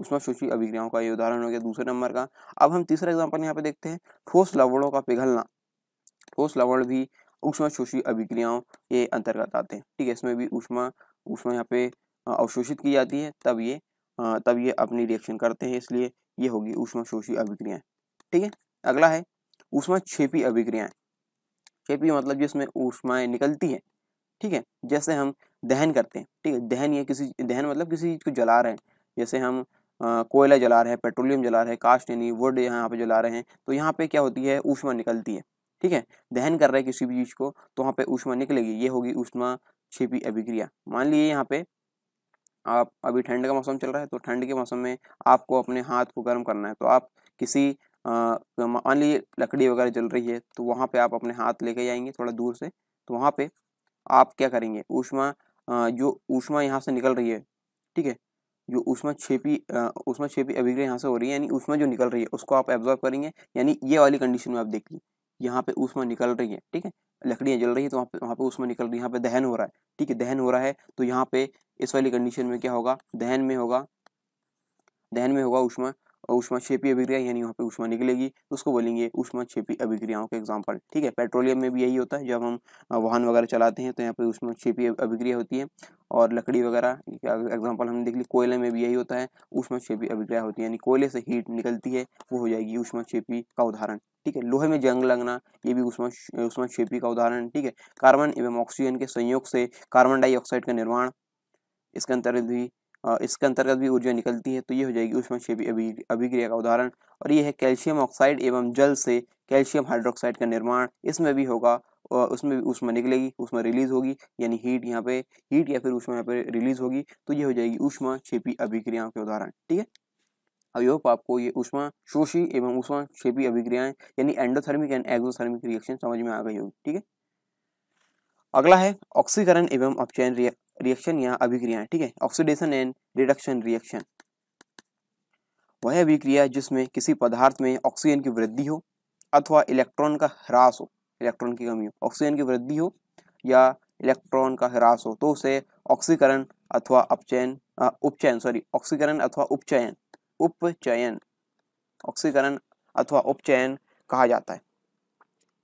ऊष्मा शोषी अभिक्रियाओं का ये उदाहरण हो गया दूसरे नंबर का अब हम तीसरा एग्जाम्पल यहाँ पे देखते हैं ठोस लवड़ों का पिघलना ठोस लवण भी ऊष्मा शोषी अभिक्रियाओं के अंतर्गत आते हैं ठीक है इसमें भी ऊष्मा ऊष्मा यहाँ पे अवशोषित की जाती है तब ये तब ये अपनी रिएक्शन करते हैं इसलिए ये होगी ऊष्मा शोषी अभिक्रियाएं ठीक है अगला है ऊष्मा छेपी अभिक्रियाएं छेपी मतलब जिसमें ऊष्माएं निकलती हैं ठीक है जैसे हम दहन करते हैं ठीक है दहन या किसी दहन मतलब किसी चीज़ को जला रहे हैं जैसे हम कोयला जला रहे हैं पेट्रोलियम जला रहे हैं कास्ट यानी वुड यहाँ पे जला रहे हैं तो यहाँ पे क्या होती है ऊष्मा निकलती है ठीक है दहन कर रहा है किसी भी चीज को तो वहाँ पे ऊष्मा निकलेगी ये होगी ऊष्मा छिपी अभिक्रिया मान लीजिए यहाँ पे आप अभी ठंड का मौसम चल रहा है तो ठंड के मौसम में आपको अपने हाथ को गर्म करना है तो आप किसी मान लीजिए लकड़ी वगैरह जल रही है तो वहां पे आप अपने हाथ लेके जाएंगे थोड़ा दूर से तो वहां पे आप क्या करेंगे ऊष्मा जो ऊष्मा यहाँ से निकल रही है ठीक है जो ऊष्मा छेपी ऊष्मा छेपी अभिक्रिया यहाँ से हो रही है यानी ऊष्मा जो निकल रही है उसको आप एब्जॉर्व करेंगे यानी ये वाली कंडीशन में आप देखिए यहाँ पे ऊष्मा निकल रही है ठीक है लकड़ियाँ जल रही है तो वहाँ पे वहाँ पे ऊष्मा निकल रही है यहाँ पे दहन हो रहा है ठीक है दहन हो रहा है तो यहाँ पे इस वाली कंडीशन में क्या होगा दहन में होगा दहन में होगा ऊष्मा उष्मा छेपी अभिक्रिया यानी वहाँ पे उष्मा निकलेगी तो उसको बोलेंगे उष्मा छेपी अभिक्रियाओं के एग्जाम्पल ठीक है पेट्रोलियम में भी यही होता है जब हम वाहन वगैरह चलाते हैं तो यहाँ पे उष्मा छेपी अभिक्रिया होती है और लकड़ी वगैरह एग्जाम्पल हमने देख ली कोयले में भी यही होता है उष्मा छेपी अभिक्रिया होती है यानी कोयले से हीट निकलती है वो हो जाएगी उष्मा छेपी का उदाहरण ठीक है लोहे में जंग लगना ये भी उष्मा उष्मा छेपी का उदाहरण ठीक है कार्बन एवं ऑक्सीजन के संयोग से कार्बन डाइऑक्साइड का निर्माण इसके अंतर्गत भी इसके अंतर्गत भी ऊर्जा निकलती है तो ये हो जाएगी उष्माक्षेपी अभिक्रिया का उदाहरण और ये है कैल्शियम ऑक्साइड एवं जल से कैल्शियम हाइड्रोक्साइड का निर्माण इसमें भी होगा उसमें भी ऊष्मा निकलेगी उसमें रिलीज होगी यानी हीट यहाँ पे हीट या फिर ऊष्मा यहाँ पे रिलीज होगी तो ये हो जाएगी उष्मा छेपी अभिक्रियाओं के उदाहरण ठीक है अभी होप आपको ये ऊष्मा शोषी एवं उष्मा छेपी अभिक्रियाएं यानी एंडोथर्मिक एंड एक्सोथर्मिक रिएक्शन समझ में आ गई होगी ठीक है अगला है ऑक्सीकरण एवं अपचयन रिएक्शन या अभिक्रिया ठीक है ऑक्सीडेशन एंड रिडक्शन रिएक्शन वह अभिक्रिया जिसमें किसी पदार्थ में ऑक्सीजन की वृद्धि हो अथवा इलेक्ट्रॉन का ह्रास हो इलेक्ट्रॉन की कमी हो ऑक्सीजन की वृद्धि हो या इलेक्ट्रॉन का ह्रास हो तो उसे ऑक्सीकरण अथवा अपचयन उपचयन सॉरी ऑक्सीकरण अथवा उपचयन उपचयन ऑक्सीकरण अथवा उपचयन कहा जाता है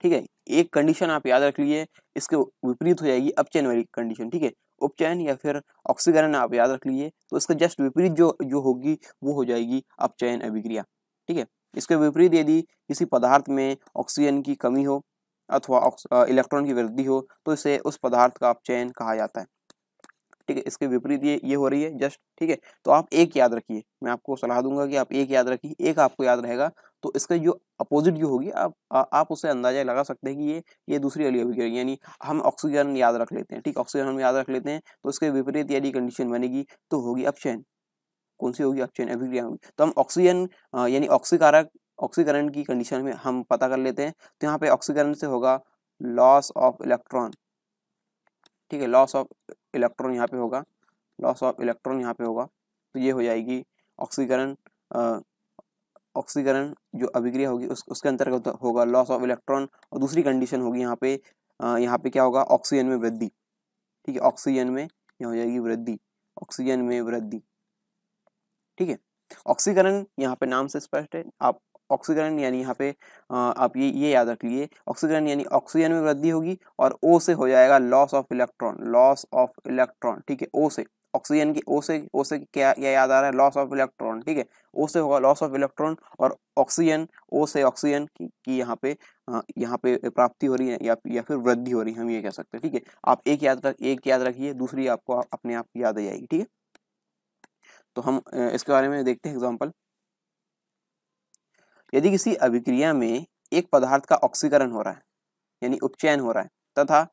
ठीक है एक कंडीशन आप याद रख लीजिए इसके विपरीत हो जाएगी अपचयन वाली कंडीशन ठीक है उपचयन या फिर ऑक्सीकरण आप याद रख लीजिए तो इसका जस्ट विपरीत जो जो होगी वो हो जाएगी अपचयन अभिक्रिया ठीक है इसके विपरीत यदि किसी पदार्थ में ऑक्सीजन की कमी हो अथवा इलेक्ट्रॉन की वृद्धि हो तो इसे उस पदार्थ का अपचयन कहा जाता है ठीक है इसके विपरीत ये ये हो रही है जस्ट ठीक है तो आप एक याद रखिए मैं आपको सलाह दूंगा कि आप एक याद रखिए एक आपको याद रहेगा तो इसका जो अपोजिट जो होगी आप आ, आप उससे अंदाजा लगा सकते हैं कि ये ये दूसरी अली अभी यानी हम ऑक्सीजन याद रख लेते हैं ठीक ऑक्सीजन हम याद रख लेते हैं तो इसके विपरीत यदि कंडीशन बनेगी तो होगी अपचयन कौन सी होगी अपचयन अभिक्रिया होगी तो हम ऑक्सीजन यानी ऑक्सीकारक ऑक्सीकरण की कंडीशन में हम पता कर लेते हैं तो यहाँ पे ऑक्सीकरण से होगा लॉस ऑफ इलेक्ट्रॉन ठीक है लॉस ऑफ इलेक्ट्रॉन यहाँ पे होगा लॉस ऑफ इलेक्ट्रॉन यहाँ पे होगा तो ये हो जाएगी ऑक्सीकरण ऑक्सीकरण जो अभिक्रिया होगी उस उसके अंतर्गत होगा लॉस ऑफ इलेक्ट्रॉन और दूसरी कंडीशन होगी यहाँ पे यहाँ पे क्या होगा ऑक्सीजन में वृद्धि ठीक है ऑक्सीजन में यहाँ हो जाएगी वृद्धि ऑक्सीजन में वृद्धि ठीक है ऑक्सीकरण यहाँ पे नाम से स्पष्ट है आप ऑक्सीकरण यानी यहाँ पे आप ये ये याद रख लीजिए ऑक्सीकरण यानी ऑक्सीजन में वृद्धि होगी और ओ से हो जाएगा loss of electron loss of electron ठीक है ओ से ऑक्सीजन की ओ से ओ से क्या क्या याद आ रहा है लॉस ऑफ इलेक्ट्रॉन ठीक है ओ से होगा लॉस ऑफ इलेक्ट्रॉन और ऑक्सीजन ओ से ऑक्सीजन की, की यहाँ पे यहाँ पे प्राप्ति हो रही है या या फिर वृद्धि हो रही है हम ये कह सकते हैं ठीक है आप एक याद रख एक याद रखिए दूसरी आपको अपने आप याद आ जाएगी ठीक है तो हम इसके बारे में देखते हैं एग्जाम्पल यदि किसी अभिक्रिया में एक पदार्थ का ऑक्सीकरण हो रहा है यानी उपचयन हो रहा है तथा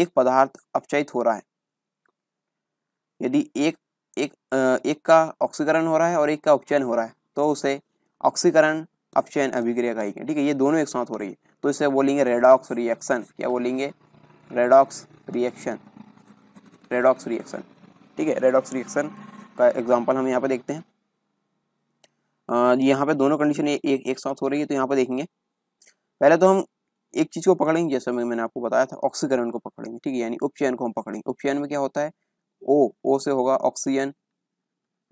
एक पदार्थ अपचयित हो रहा है यदि एक एक एक का ऑक्सीकरण हो रहा है और एक का उपचयन हो रहा है तो उसे ऑक्सीकरण अपचयन अभिक्रिया कहेंगे ठीक है ये दोनों एक साथ हो रही है तो इसे बोलेंगे रेडॉक्स रिएक्शन क्या बोलेंगे रेडॉक्स रिएक्शन रेडॉक्स रिएक्शन ठीक है रेडॉक्स रिएक्शन का एग्जाम्पल हम यहाँ पर देखते हैं यहाँ पे दोनों कंडीशन एक एक साथ हो रही है तो यहाँ पे देखेंगे पहले तो हम एक चीज़ को पकड़ेंगे जैसा मैं मैंने आपको बताया था ऑक्सीकरण को पकड़ेंगे ठीक है यानी उपचयन को हम पकड़ेंगे उपचयन में क्या होता है ओ ओ से होगा ऑक्सीजन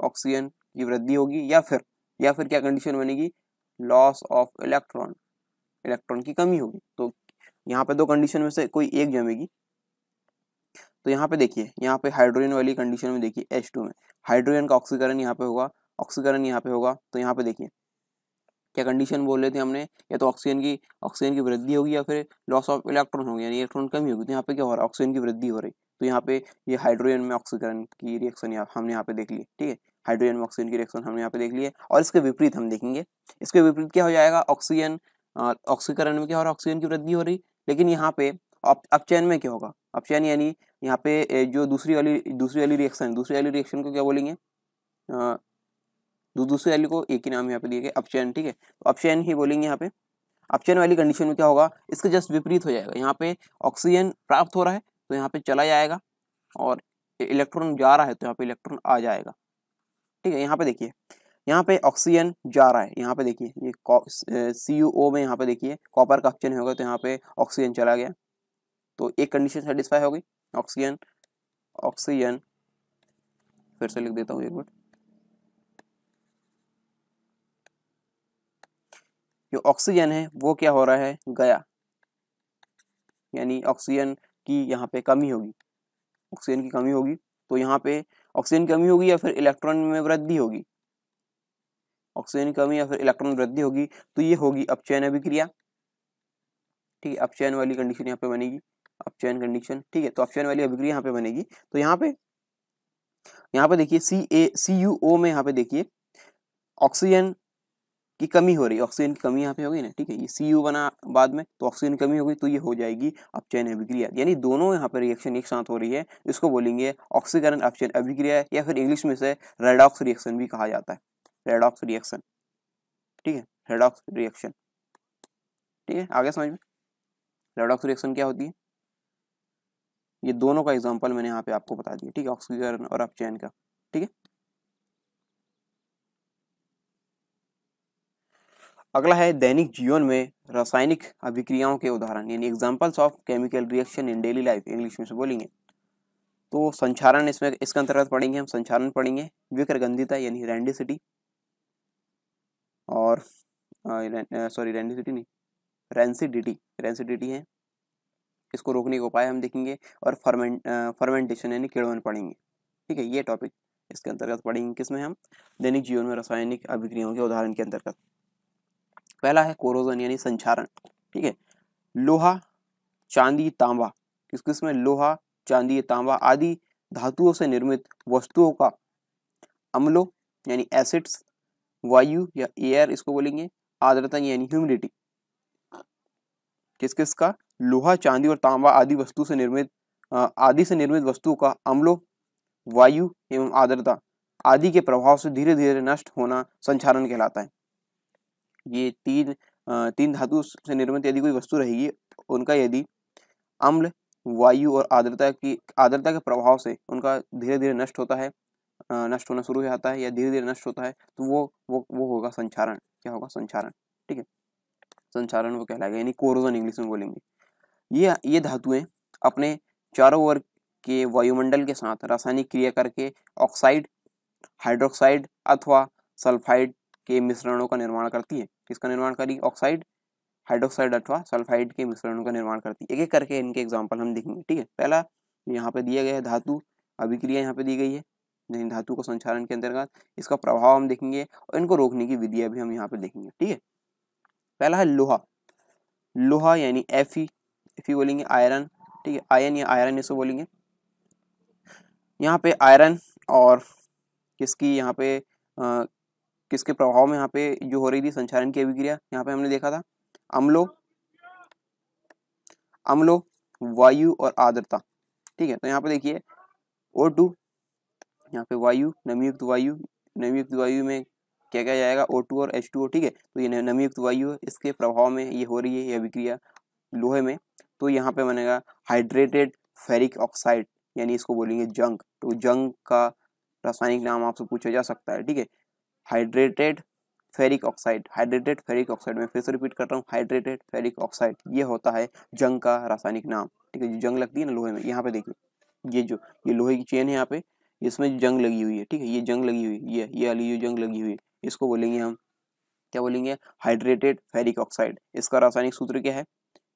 ऑक्सीजन की वृद्धि होगी या फिर या फिर क्या कंडीशन बनेगी लॉस ऑफ इलेक्ट्रॉन इलेक्ट्रॉन की कमी होगी तो यहाँ पे दो कंडीशन में से कोई एक जमेगी तो यहाँ पे देखिए यहाँ पे हाइड्रोजन वाली कंडीशन में देखिए H2 में हाइड्रोजन का ऑक्सीकरण यहाँ पे होगा ऑक्सीकरण यहाँ पे होगा तो यहाँ पे देखिए क्या कंडीशन बोल रहे थे हमने या तो ऑक्सीजन की ऑक्सीजन की वृद्धि होगी या फिर लॉस ऑफ इलेक्ट्रॉन होगी यानी इलेक्ट्रॉन कमी होगी तो यहाँ पे क्या हो रहा है ऑक्सीजन की वृद्धि हो रही तो यहाँ पे ये यह हाइड्रोजन में ऑक्सीकरण की रिएक्शन हमने यहाँ पे देख ली ठीक है हाइड्रोजन में ऑक्सीजन की रिएक्शन हमने यहाँ पे देख ली है और इसके विपरीत हम देखेंगे इसके विपरीत क्या हो जाएगा ऑक्सीजन ऑक्सीकरण में क्या हो रहा है ऑक्सीजन की वृद्धि हो रही लेकिन यहाँ पे अपचयन में क्या होगा अपचयन यानी यहाँ पे जो दूसरी वाली दूसरी वाली रिएक्शन दूसरी वाली रिएक्शन को क्या बोलेंगे दूसरी वैल्यू को एक ही नाम यहाँ पे दिया गया अपचयन ठीक है तो अपचयन ही बोलेंगे यहाँ पे अपचयन वाली कंडीशन में क्या होगा इसके जस्ट विपरीत हो जाएगा यहाँ पे ऑक्सीजन प्राप्त हो रहा है तो यहाँ पे चला जाएगा और इलेक्ट्रॉन जा रहा है तो यहाँ पे इलेक्ट्रॉन आ जाएगा ठीक है यहाँ पे देखिए यहाँ पे ऑक्सीजन जा रहा है यहाँ पे देखिए ये सी यू ओ में यहाँ पे देखिए कॉपर का ऑप्शन होगा तो यहाँ पे ऑक्सीजन चला गया तो एक कंडीशन सेटिस्फाई होगी ऑक्सीजन ऑक्सीजन फिर से लिख देता हूँ एक मिनट जो ऑक्सीजन है वो क्या हो रहा है गया यानी ऑक्सीजन की यहाँ पे कमी होगी ऑक्सीजन की कमी होगी तो यहाँ पे ऑक्सीजन की कमी होगी या फिर इलेक्ट्रॉन में वृद्धि होगी ऑक्सीजन की कमी या फिर इलेक्ट्रॉन वृद्धि होगी तो ये होगी अपचयन अभिक्रिया ठीक है अपचयन वाली कंडीशन यहाँ पे बनेगी अपचयन कंडीशन ठीक है तो अपचयन वाली अभिक्रिया यहाँ पे बनेगी तो यहाँ पे यहाँ पे देखिए सी ए सी यू ओ में यहाँ पे देखिए ऑक्सीजन की कमी हो रही है ऑक्सीजन की कमी यहाँ पे हो गई ना ठीक है ये सी यू बना बाद में तो ऑक्सीजन कमी होगी तो ये हो जाएगी अपचयन अभिक्रिया यानी दोनों यहाँ पर रिएक्शन एक साथ हो रही है इसको बोलेंगे ऑक्सीकरण अपचयन अभिक्रिया या फिर इंग्लिश में से रेडॉक्स रिएक्शन भी कहा जाता है रेडॉक्स रिएक्शन ठीक है रेडॉक्स रिएक्शन ठीक है आगे समझ में रेडॉक्स रिएक्शन क्या होती है ये दोनों का एग्जाम्पल मैंने यहाँ पे आपको बता दिया ठीक है ऑक्सीकरण और अपचयन का ठीक है अगला है दैनिक जीवन में रासायनिक अभिक्रियाओं के उदाहरण यानी examples of chemical reaction in daily life English में से बोलेंगे तो संचारण इसमें इसके अंतर्गत पढ़ेंगे हम संचारण पढ़ेंगे विक्रगंधिता यानी रेंडिसिटी और सॉरी रेंडिसिटी नहीं रेंसिडिटी रेंसिडिटी है इसको रोकने के उपाय हम देखेंगे और फर्मेंट फर्मेंटेशन यानी किड़वन पढ़ेंगे ठीक है ये टॉपिक इसके अंतर्गत पढ़ेंगे किसमें हम दैनिक जीवन में रासायनिक अभिक्रियाओं के उदाहरण के अंतर्गत पहला है कोरोजन यानी संचारण ठीक है लोहा चांदी तांबा किस किस में लोहा चांदी तांबा आदि धातुओं से निर्मित वस्तुओं का अम्लों यानी एसिड्स वायु या एयर इसको बोलेंगे आर्द्रता यानी ह्यूमिडिटी किस किस का लोहा चांदी और तांबा आदि वस्तु से निर्मित आदि से निर्मित वस्तुओं का अम्लो वायु एवं आर्द्रता आदि के प्रभाव से धीरे धीरे नष्ट होना संचारण कहलाता है ये तीन तीन धातु से निर्मित यदि कोई वस्तु रहेगी उनका यदि अम्ल वायु और आर्द्रता की आर्द्रता के प्रभाव से उनका धीरे धीरे नष्ट होता है नष्ट होना शुरू हो जाता है या धीरे धीरे नष्ट होता है तो वो वो वो होगा संचारण क्या होगा संचारण ठीक है संचारण वो कहलाएगा यानी कोरोजन इंग्लिश में बोलेंगे ये ये धातुएं अपने चारों ओर के वायुमंडल के साथ रासायनिक क्रिया करके ऑक्साइड हाइड्रोक्साइड अथवा सल्फाइड के मिश्रणों का निर्माण करती है किसका निर्माण करी ऑक्साइड हाइड्रोक्साइड अथवा सल्फाइड के मिश्रणों का निर्माण करती है एक एक करके इनके एग्जाम्पल हम देखेंगे ठीक है पहला यहाँ पे दिया गया है धातु अभिक्रिया यहाँ पे दी गई है नहीं धातु को संचालन के अंतर्गत इसका प्रभाव हम देखेंगे और इनको रोकने की विधियां भी हम यहाँ पे देखेंगे ठीक है पहला है लोहा लोहा यानी एफ ई एफ ई बोलेंगे आयरन ठीक है आयन या आयरन इसको बोलेंगे यहाँ पे आयरन और किसकी यहाँ पे किसके प्रभाव में यहाँ पे जो हो रही थी संचारण की अभिक्रिया यहाँ पे हमने देखा था अम्लो अम्लो वायु और आर्द्रता ठीक है तो यहाँ पे देखिए ओ टू यहाँ पे वायु नमीयुक्त वायु नमीयुक्त वायु में क्या क्या जाएगा ओ टू और एच टू ओ ठीक है तो ये नमीयुक्त वायु है इसके प्रभाव में ये हो रही है ये अभिक्रिया लोहे में तो यहाँ पे बनेगा हाइड्रेटेड फेरिक ऑक्साइड यानी इसको बोलेंगे जंग तो जंग का रासायनिक नाम आपसे पूछा जा सकता है ठीक है hydrated ferric oxide hydrated ferric oxide मैं फिर से रिपीट कर रहा हूँ हाइड्रेटेड फेरिक ऑक्साइड ये होता है जंग का रासायनिक नाम ठीक है जो जंग लगती है ना लोहे में यहाँ पे देखिए ये जो ये लोहे की चेन है यहाँ पे इसमें जंग लगी हुई है ठीक है ये जंग लगी हुई है ये ये वाली जंग लगी हुई है इसको बोलेंगे हम क्या बोलेंगे हाइड्रेटेड फेरिक ऑक्साइड इसका रासायनिक सूत्र क्या है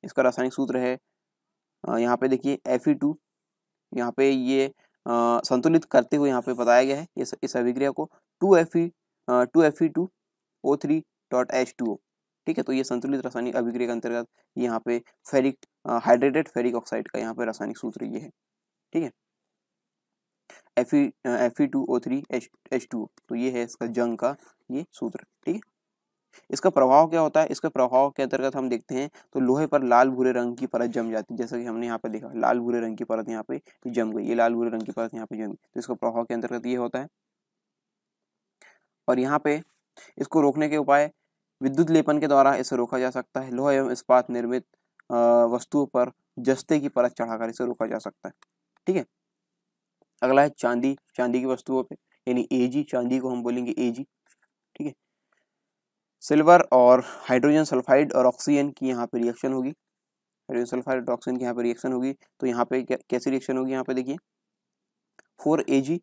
इसका रासायनिक सूत्र है यहाँ पे देखिए एफ ई टू यहाँ पे ये संतुलित करते हुए यहाँ पे बताया गया है इस इस अभिक्रिया को two F E two F E two O three dot H two O ठीक है तो ये संतुलित रासायनिक अभिक्रिया के अंतर्गत यहाँ पे फेरिक हाइड्रेटेड फेरिक ऑक्साइड का यहाँ पे रासायनिक सूत्र ये है ठीक है F E F E two O three H H two तो ये है इसका जंग का ये सूत्र ठीक है इसका प्रभाव क्या होता है इसका प्रभाव के अंतर्गत हम देखते हैं तो लोहे पर लाल भूरे रंग की परत जम जाती है जैसा कि हमने यहाँ पर देखा लाल भूरे रंग की परत यहाँ पे जम गई ये लाल भूरे रंग की परत यहाँ पे जम गई तो इसका प्रभाव के अंतर्गत ये होता है और यहाँ पे इसको रोकने के उपाय विद्युत लेपन के द्वारा इसे रोका जा सकता है लोहे एवं इस्पात निर्मित वस्तुओं पर जस्ते की परत चढ़ाकर इसे रोका जा सकता है ठीक है अगला है चांदी चांदी की वस्तुओं पे यानी एजी चांदी को हम बोलेंगे एजी ठीक है सिल्वर और हाइड्रोजन सल्फाइड और ऑक्सीजन की यहाँ पे रिएक्शन होगी हाइड्रोजन सल्फाइड और ऑक्सीजन की यहाँ पे रिएक्शन होगी तो यहाँ पे कैसी रिएक्शन होगी यहाँ पे देखिए four A G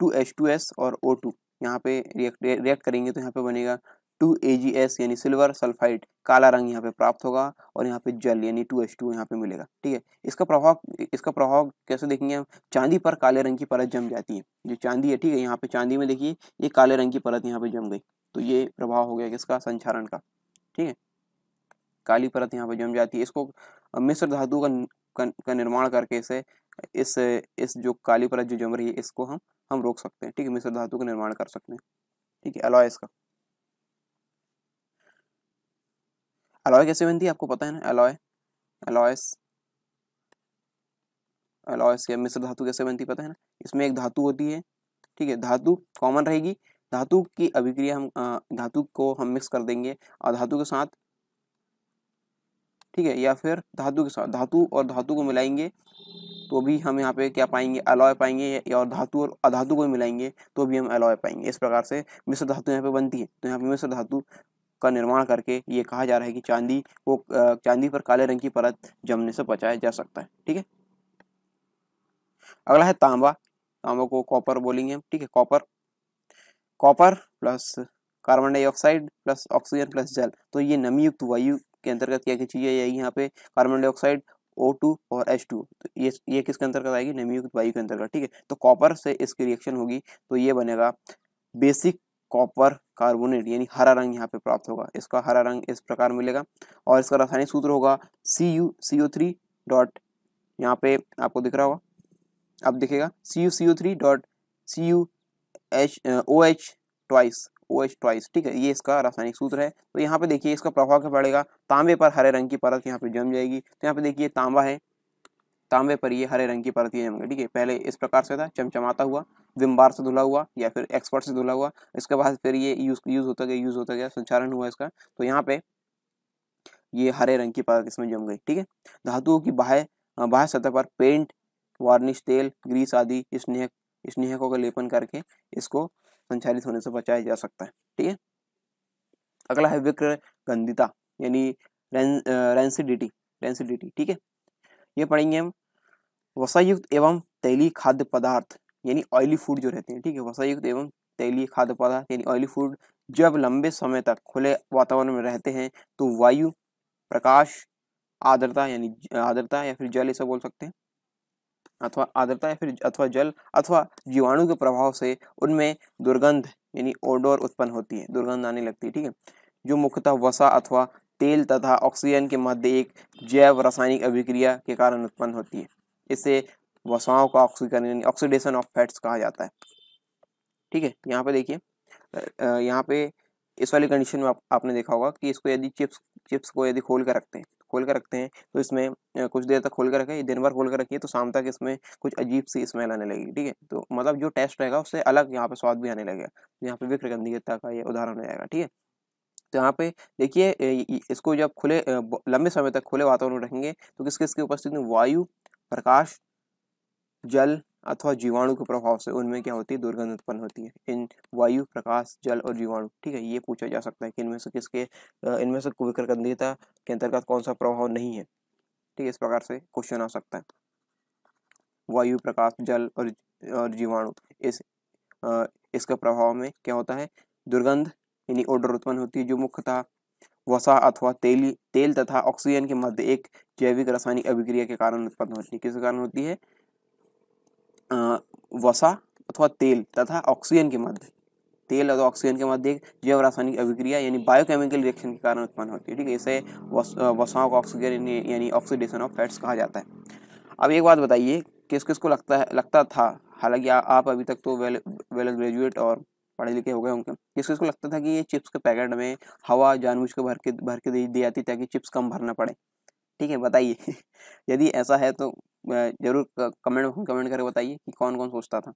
two H two S और ओ टू यहाँ पे रिएक्ट रिएक्ट करेंगे तो यहाँ पे बनेगा टू ए जी एस यानी सिल्वर सल्फाइड काला रंग यहाँ पे प्राप्त होगा और यहाँ पे जल यानी टू एच टू यहाँ पे मिलेगा ठीक है इसका प्रभाव इसका प्रभाव कैसे देखेंगे हम चांदी पर काले रंग की परत जम जाती है जो चांदी है ठीक है यहाँ पे चांदी में देखिए ये काले रंग की परत यहाँ पे जम गई तो ये प्रभाव हो गया किसका संचारण का ठीक है काली परत यहाँ पे जम जाती है इसको मिश्र धातु का का, का निर्माण करके इसे इस इस जो काली परत जो जम रही है इसको हम हम रोक सकते हैं ठीक है मिश्र धातु का निर्माण कर सकते हैं ठीक है अलॉय इसका अलॉय कैसे बनती है आपको पता है ना अलॉय अलॉयस अलॉयस या मिश्र धातु कैसे बनती है पता है ना इसमें एक धातु होती है ठीक है धातु कॉमन रहेगी धातु की अभिक्रिया हम धातु को हम मिक्स कर देंगे और धातु के साथ ठीक है या फिर धातु के साथ धातु और धातु को मिलाएंगे तो भी हम यहाँ पे क्या पाएंगे अलॉय पाएंगे और धातु और अधातु को मिलाएंगे तो भी हम अलॉय पाएंगे इस प्रकार से मिश्र धातु यहाँ पे बनती है तो यहाँ पे मिश्र धातु का निर्माण करके ये कहा जा रहा है कि चांदी को चांदी पर काले रंग की परत जमने से बचाया जा सकता है ठीक है अगला है तांबा तांबा को कॉपर बोलेंगे हम ठीक है copper copper plus carbon dioxide plus oxygen plus जल तो ये नमी युक्त वायु के अंतर्गत क्या क्या चीज़ें यही यहाँ पे कार्बन डाइऑक्साइड ओ टू और एच टू तो ये ये किसके अंतर्गत आएगी नमीयुक्त वायु के अंतर्गत ठीक है तो कॉपर से इसकी रिएक्शन होगी तो ये बनेगा बेसिक कॉपर कार्बोनेट यानी हरा रंग यहाँ पे प्राप्त होगा इसका हरा रंग इस प्रकार मिलेगा और इसका रासायनिक सूत्र होगा C U C O three dot यहाँ पे आपको दिख रहा होगा अब दिखेगा C U C O three dot C U H O H twice O H twice ठीक है ये इसका रासायनिक सूत्र है तो यहाँ पे देखिए इसका प्रभाव क्या पड़ेगा तांबे पर हरे रंग की परत यहाँ पे जम जाएगी तो यहाँ पे देखिए तांबा है तांबे पर ये हरे रंग की परत ये जमेंगे ठीक है पहले इस प्रकार से था चमचमाता हुआ विम्बार से धुला हुआ या फिर एक्सपर्ट से धुला हुआ इसके बाद फिर ये यूज यूज होता गया यूज होता गया संचारण हुआ इसका तो यहाँ पे ये हरे रंग की परत इसमें जम गई ठीक है धातुओं की बाह्य बाह्य सतह पर पेंट वार्निश तेल ग्रीस आदि स्नेह स्नेहकों का लेपन करके इसको संचालित होने से बचाया जा सकता है ठीक है अगला है विक्र गंधिता यानी रेंसिडिटी रेंसिडिटी ठीक है ये पढ़ेंगे हम वसायुक्त एवं तैली खाद्य पदार्थ यानी ऑयली फूड जो रहते हैं ठीक है वसायुक्त एवं तैली खाद्य पदार्थ यानी ऑयली फूड जब लंबे समय तक खुले वातावरण में रहते हैं तो वायु प्रकाश आर्द्रता यानी आर्द्रता या फिर जल ऐसा बोल सकते हैं अथवा आर्द्रता या फिर अथवा जल अथवा जीवाणु के प्रभाव से उनमें दुर्गंध यानी ओडोर उत्पन्न होती है दुर्गंध आने लगती है ठीक है जो मुख्यतः वसा अथवा तेल तथा ऑक्सीजन के मध्य एक जैव रासायनिक अभिक्रिया के कारण उत्पन्न होती है इसे वसाओं का ऑक्सीकरण यानी ऑक्सीडेशन ऑफ फैट्स कहा जाता है ठीक है यहाँ पे देखिए यहाँ पे इस वाली कंडीशन में आप, आपने देखा होगा कि इसको यदि चिप्स चिप्स को यदि खोल कर रखते हैं खोल कर रखते हैं तो इसमें कुछ देर तक खोल कर रखें दिन भर खोल कर रखिए तो शाम तक इसमें कुछ अजीब सी स्मेल आने लगेगी ठीक है तो मतलब जो टेस्ट रहेगा उससे अलग यहाँ पर स्वाद भी आने लगेगा यहाँ पर विक्रगंधीयता का ये उदाहरण आएगा ठीक है तो यहाँ पे देखिए इसको जब खुले लंबे समय तक खुले वातावरण में रखेंगे तो किस किस की उपस्थिति में वायु प्रकाश जल अथवा जीवाणु के प्रभाव से उनमें क्या होती है दुर्गंध उत्पन्न होती है इन वायु प्रकाश जल और जीवाणु ठीक है ये पूछा जा सकता है कि इनमें से किसके इनमें से विक्रकंदीयता के अंतर्गत कौन सा प्रभाव नहीं है ठीक है इस प्रकार से क्वेश्चन आ सकता है वायु प्रकाश जल और और जीवाणु इस आ, इसका प्रभाव में क्या होता है दुर्गंध यानी ओडर उत्पन्न होती है जो मुख्यतः वसा अथवा तेली तेल तथा ऑक्सीजन के मध्य एक जैविक रासायनिक अभिक्रिया के कारण उत्पन्न होती है किस कारण होती है वसा अथवा तेल तथा ऑक्सीजन के माध्यम तेल और ऑक्सीजन के मध्य जैव रासायनिक अभिक्रिया यानी बायोकेमिकल रिएक्शन के कारण उत्पन्न होती है ठीक है इसे वसाओं का ऑक्सीजन यानी ऑक्सीडेशन ऑफ फैट्स कहा जाता है अब एक बात बताइए किस किस को लगता है लगता था हालांकि आप अभी तक तो वेल वेल ग्रेजुएट और पढ़े लिखे हो गए होंगे किस किस को लगता था कि ये चिप्स के पैकेट में हवा जानबूझ के भर के भर के दी जाती ताकि चिप्स कम भरना पड़े ठीक है बताइए यदि ऐसा है तो जरूर कमेंट कमेंट करके बताइए कि कौन कौन सोचता था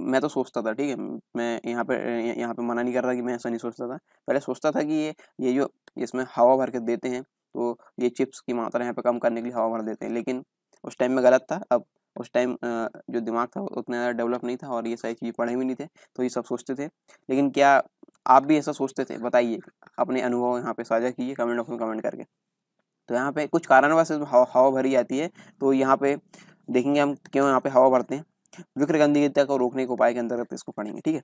मैं तो सोचता था ठीक है मैं यहाँ पे यहाँ पे मना नहीं कर रहा कि मैं ऐसा नहीं सोचता था पहले सोचता था कि ये ये जो इसमें हवा भर के देते हैं तो ये चिप्स की मात्रा यहाँ पे कम करने के लिए हवा भर देते हैं लेकिन उस टाइम में गलत था अब उस टाइम जो दिमाग था उतना ज़्यादा डेवलप नहीं था और ये सारी चीज़ें पढ़े भी नहीं थे तो ये सब सोचते थे लेकिन क्या आप भी ऐसा सोचते थे बताइए अपने अनुभव यहाँ पे साझा कीजिए कमेंट बॉक्स में कमेंट करके तो यहाँ पे कुछ कारणवश हवा, हवा भरी जाती है तो यहाँ पे देखेंगे हम क्यों यहाँ पे हवा भरते हैं विक्र गंदगी को रोकने के उपाय के अंतर्गत इसको पढ़ेंगे ठीक है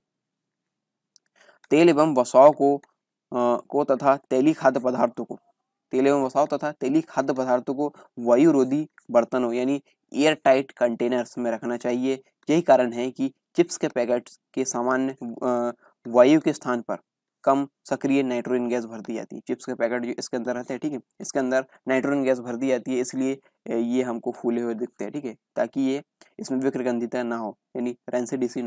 तेल एवं वसाव को आ, को तथा तेली खाद्य पदार्थों को तेल एवं वसाव तथा तेली खाद्य पदार्थों को वायुरोधी बर्तनों यानी एयर टाइट कंटेनर्स में रखना चाहिए यही कारण है कि चिप्स के पैकेट्स के सामान्य वायु के स्थान पर कम सक्रिय नाइट्रोजन गैस भर दी जाती है चिप्स के पैकेट जो इसके अंदर रहते हैं ठीक है थीके? इसके अंदर नाइट्रोजन गैस भर दी जाती है इसलिए ये हमको फूले हुए दिखते हैं ठीक है थीके? ताकि ये इसमें विक्रगंधिता ना हो यानी रेंसिडिसी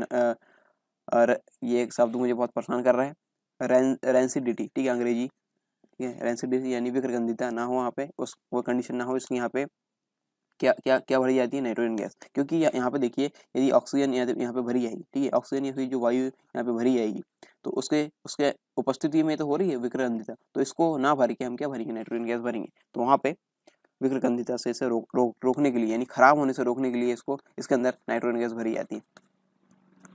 और ये एक शब्द मुझे बहुत परेशान कर रहा है रें रेंसिडिटी ठीक है अंग्रेजी ठीक है रेंसिडिटी यानी विक्रगंधिता ना हो यहाँ पे उस वो कंडीशन ना हो इसलिए यहाँ पे क्या क्या क्या भरी जाती है नाइट्रोजन गैस क्योंकि यहाँ पे देखिए यदि ऑक्सीजन यहाँ पे भरी जाएगी ठीक है ऑक्सीजन या फिर जो वायु यहाँ पे भरी जाएगी तो उसके उसके उपस्थिति में तो हो रही है विक्रंधिता तो इसको ना भर के हम क्या भरेंगे नाइट्रोजन गैस भरेंगे तो वहाँ पे विक्रंधिता से इसे रोक रोक रोकने के लिए यानी खराब होने से रोकने के लिए इसको इसके अंदर नाइट्रोजन गैस भरी जाती है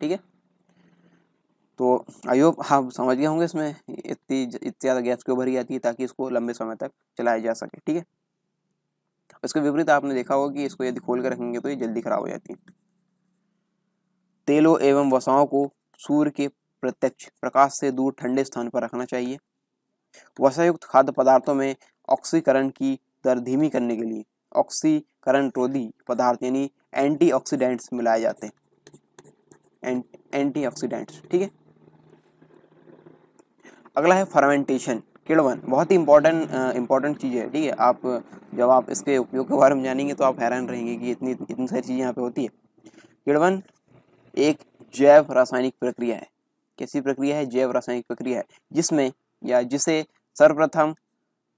ठीक है तो आई होप हाँ समझ गए होंगे इसमें इतनी इतनी ज़्यादा गैस क्यों भरी जाती है ताकि इसको लंबे समय तक चलाया जा सके ठीक है इसके विपरीत आपने देखा होगा कि इसको यदि खोल कर रखेंगे तो ये जल्दी खराब हो जाती है तेलों एवं वसाओं को सूर्य के प्रत्यक्ष प्रकाश से दूर ठंडे स्थान पर रखना चाहिए वसायुक्त खाद्य पदार्थों में ऑक्सीकरण की दर धीमी करने के लिए ऑक्सीकरण रोधी पदार्थ यानी एंटीऑक्सीडेंट्स मिलाए जाते हैं एंटीऑक्सीडेंट्स ठीक है अगला है फर्मेंटेशन किड़वन बहुत ही इंपॉर्टेंट इंपॉर्टेंट चीज़ है ठीक है आप जब आप इसके उपयोग के बारे में जानेंगे तो आप हैरान रहेंगे कि इतनी इतनी सारी चीज़ें यहाँ पे होती है किड़वन एक जैव रासायनिक प्रक्रिया है कैसी प्रक्रिया है जैव रासायनिक प्रक्रिया है जिसमें या जिसे सर्वप्रथम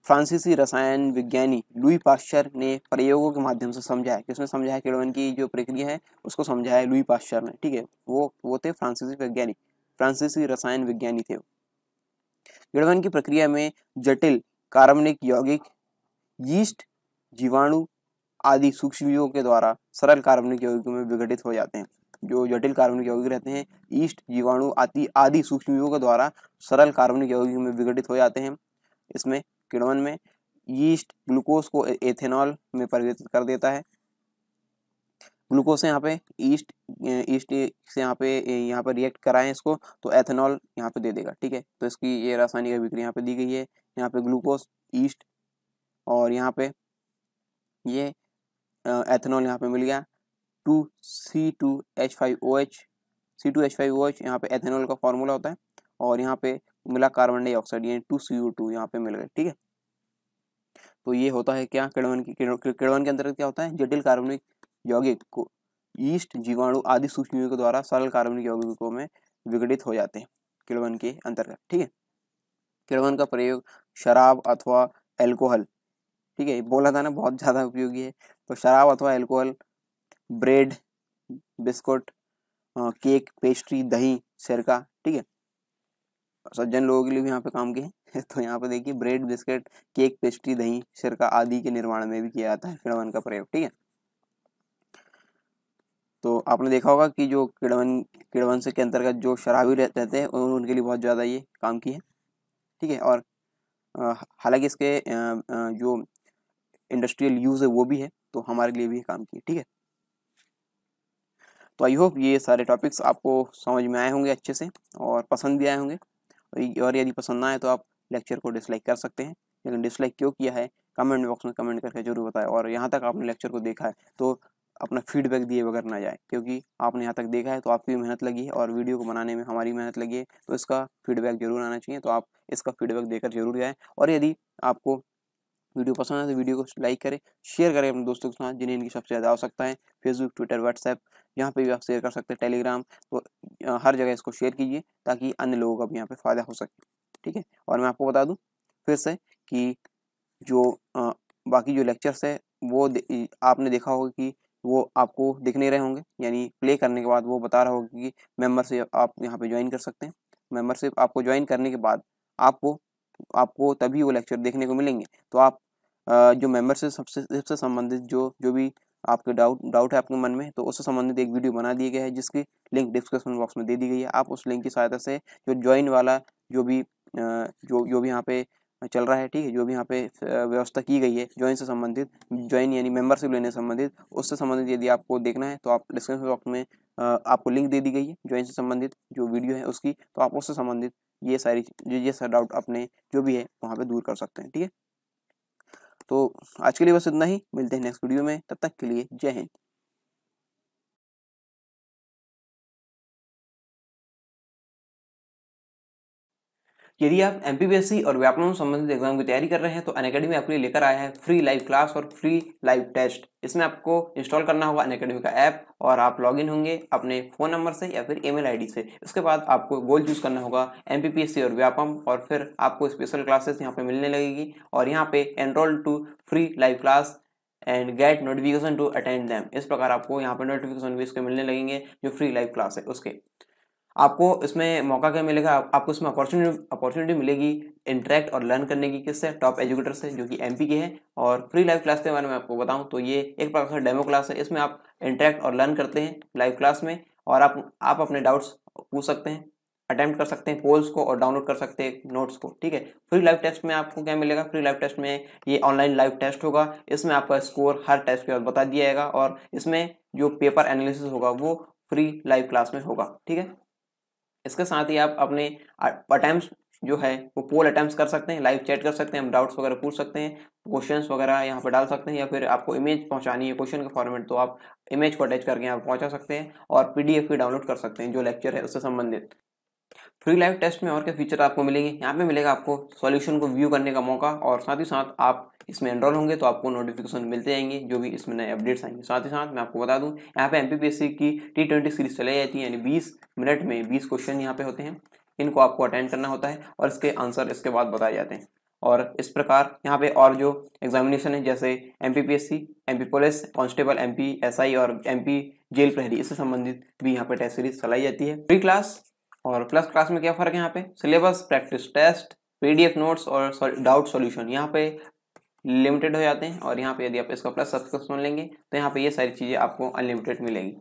फ्रांसीसी रसायन विज्ञानी लुई पाश्चर ने प्रयोगों के माध्यम से समझाया किसने समझाया किड़वन की जो प्रक्रिया है उसको समझाया लुई पाश्चर ने ठीक है वो वो थे फ्रांसीसी वैज्ञानिक फ्रांसीसी रसायन विज्ञानी थे जड़वन की प्रक्रिया में जटिल कार्बनिक यौगिक यीस्ट जीवाणु आदि सूक्ष्मियों के द्वारा सरल कार्बनिक यौगिकों में विघटित हो जाते हैं जो जटिल कार्बनिक यौगिक रहते हैं ईस्ट जीवाणु आदि आदि सूक्ष्मियों के द्वारा सरल कार्बनिक यौगिक में विघटित हो जाते हैं इसमें किड़वन में यीस्ट ग्लूकोज को एथेनॉल में परिवर्तित कर देता है ग्लूकोज यहाँ पे ईस्ट ईस्ट से यहाँ पे यहाँ पे रिएक्ट कराएं इसको तो एथेनॉल यहाँ पे दे देगा ठीक है तो इसकी ये रासायनिक अभिक्रिया यहाँ पे दी गई है यहाँ पे ग्लूकोज ईस्ट और यहाँ पे ये एथेनॉल यहाँ पे मिल गया two C two H five O H C two H five O H यहाँ पे एथेनॉल का फॉर्मूला होता है और यहाँ पे मिला कार्बन डाइऑक्साइड यानी टू सी ओ टू यहाँ पे मिल गए ठीक है तो ये होता है क्या किड़वन की किड़वन के अंतर्गत क्या होता है जटिल कार्बनिक यौगिक को ईस्ट जीवाणु आदि सूक्ष्मियों के द्वारा सरल कार्बनिक यौगिकों में विघटित हो जाते हैं किड़वन के अंतर्गत ठीक है किड़वन का प्रयोग शराब अथवा एल्कोहल ठीक है बोला था ना बहुत ज़्यादा उपयोगी है तो शराब अथवा alcohol bread biscuit cake pastry दही सिरका ठीक है सज्जन लोगों के लिए भी यहाँ पे काम के हैं तो यहाँ पे देखिए ब्रेड बिस्किट केक पेस्ट्री दही सिरका आदि के निर्माण में भी किया जाता है किड़वन का प्रयोग ठीक है तो आपने देखा होगा कि जो किड़वन किड़वन से के अंतर्गत जो शराबी रहते हैं उनके लिए बहुत ज़्यादा ये काम की है ठीक है और हालांकि इसके जो इंडस्ट्रियल यूज़ है वो भी है तो हमारे लिए भी काम की ठीक है तो आई होप ये सारे टॉपिक्स आपको समझ में आए होंगे अच्छे से और पसंद भी आए होंगे और यदि पसंद ना आए तो आप लेक्चर को डिसलाइक कर सकते हैं लेकिन डिसलाइक क्यों किया है कमेंट बॉक्स में कमेंट करके जरूर बताएं और यहाँ तक आपने लेक्चर को देखा है तो अपना फीडबैक दिए बगैर ना जाए क्योंकि आपने यहाँ तक देखा है तो आपकी भी मेहनत लगी है और वीडियो को बनाने में हमारी मेहनत लगी है तो इसका फीडबैक जरूर आना चाहिए तो आप इसका फीडबैक देकर जरूर जाएँ और यदि आपको वीडियो पसंद है तो वीडियो को लाइक करें शेयर करें अपने दोस्तों के साथ जिन्हें इनकी सबसे ज़्यादा आवश्यकता है फेसबुक ट्विटर व्हाट्सएप यहाँ पर भी आप शेयर कर सकते हैं टेलीग्राम तो हर जगह इसको शेयर कीजिए ताकि अन्य लोगों का भी यहाँ पर फ़ायदा हो सके ठीक है और मैं आपको बता दूँ फिर से कि जो बाकी जो लेक्चर्स है वो आपने देखा होगा कि वो आपको दिख नहीं रहे होंगे यानी प्ले करने के बाद वो बता रहा होगा कि मेम्बरशिप आप यहाँ पे ज्वाइन कर सकते हैं मेम्बरशिप आपको ज्वाइन करने के बाद आपको आपको तभी वो लेक्चर देखने को मिलेंगे तो आप जो मेम्बरशिप सबसे संबंधित जो जो भी आपके डाउट डाउट है आपके मन में तो उससे संबंधित एक वीडियो बना दिया गया है जिसकी लिंक डिस्क्रिप्शन बॉक्स में दे दी गई है आप उस लिंक की सहायता से जो ज्वाइन वाला जो भी जो जो भी यहाँ पे चल रहा है ठीक है जो भी यहाँ पे व्यवस्था की गई है ज्वाइन से संबंधित ज्वाइन यानी मेंबरशिप लेने से संबंधित उससे संबंधित यदि आपको देखना है तो आप डिस्क्रिप्शन बॉक्स में आपको लिंक दे दी गई है ज्वाइन से संबंधित जो वीडियो है उसकी तो आप उससे संबंधित ये सारी ये सारा डाउट अपने जो भी है वहाँ पर दूर कर सकते हैं ठीक है तो आज के लिए बस इतना ही मिलते हैं नेक्स्ट वीडियो में तब तक के लिए जय हिंद यदि आप एम e और व्याकरण संबंधित एग्जाम की तैयारी कर रहे हैं तो अन अकेडमी आपके लिए लेकर आया है फ्री लाइव क्लास और फ्री लाइव टेस्ट इसमें आपको इंस्टॉल करना होगा अन अकेडमी का ऐप और आप लॉगिन होंगे अपने फ़ोन नंबर से या फिर ईमेल आईडी से इसके बाद आपको गोल चूज़ करना होगा एम e और व्यापम और फिर आपको स्पेशल क्लासेस यहाँ पर मिलने लगेगी और यहाँ पे enrol to free live class and get notification to attend them इस प्रकार आपको यहाँ पर नोटिफिकेशन भी इसके मिलने लगेंगे जो फ्री लाइव क्लास है उसके आपको इसमें मौका क्या मिलेगा आपको इसमें अपॉर्चुनिटी अपॉर्चुनिटी मिलेगी इंटरेक्ट और लर्न करने की किससे टॉप एजुकेटर से जो कि एम के हैं और फ्री लाइव क्लास के बारे में आपको बताऊँ तो ये एक प्रकार से डेमो क्लास है इसमें आप इंटरेक्ट और लर्न करते हैं लाइव क्लास में और आप आप अपने डाउट्स पूछ सकते हैं अटैम्प्ट कर सकते हैं पोल्स को और डाउनलोड कर सकते हैं नोट्स को ठीक है फ्री लाइव टेस्ट में आपको क्या मिलेगा फ्री लाइव टेस्ट में ये ऑनलाइन लाइव टेस्ट होगा इसमें आपका स्कोर हर टेस्ट के बाद बता दिया जाएगा और इसमें जो पेपर एनालिसिस होगा वो फ्री लाइव क्लास में होगा ठीक है इसके साथ ही आप अपने अटैम्प्ट जो है वो पोल अटैम्प्ट कर सकते हैं लाइव चैट कर सकते हैं हम डाउट्स वगैरह पूछ सकते हैं क्वेश्चन वगैरह यहाँ पर डाल सकते हैं या फिर आपको इमेज पहुँचानी है क्वेश्चन का फॉर्मेट तो आप इमेज को अटैच करके यहाँ पहुँचा सकते हैं और पीडीएफ भी डाउनलोड कर सकते हैं जो लेक्चर है उससे संबंधित फ्री लाइव टेस्ट में और क्या फीचर आपको मिलेंगे यहाँ पे मिलेगा आपको सॉल्यूशन को व्यू करने का मौका और साथ ही साथ आप इसमें एनरोल होंगे तो आपको नोटिफिकेशन मिलते जाएंगे जो भी इसमें नए अपडेट्स आएंगे साथ ही साथ मैं आपको बता दूं यहाँ पे एमपीपीएससी की टी ट्वेंटी सीरीज चलाई जाती है यानी बीस मिनट में बीस क्वेश्चन यहाँ पे होते हैं इनको आपको अटेंड करना होता है और इसके आंसर इसके बाद बताए जाते हैं और इस प्रकार यहाँ पे और जो एग्जामिनेशन है जैसे M P P S C M P police constable M P S I और एम पी जेल प्रहरी इससे संबंधित भी यहाँ पे टेस्ट सीरीज चलाई जाती है प्री क्लास और प्लस क्लास में क्या फ़र्क है यहाँ पे syllabus practice test PDF notes और डाउट सॉल्यूशन यहाँ पे लिमिटेड हो जाते हैं और यहाँ पे यदि आप इसका प्लस सब्सक्रिप्शन लेंगे तो यहाँ पे ये सारी चीज़ें आपको अनलिमिटेड मिलेगी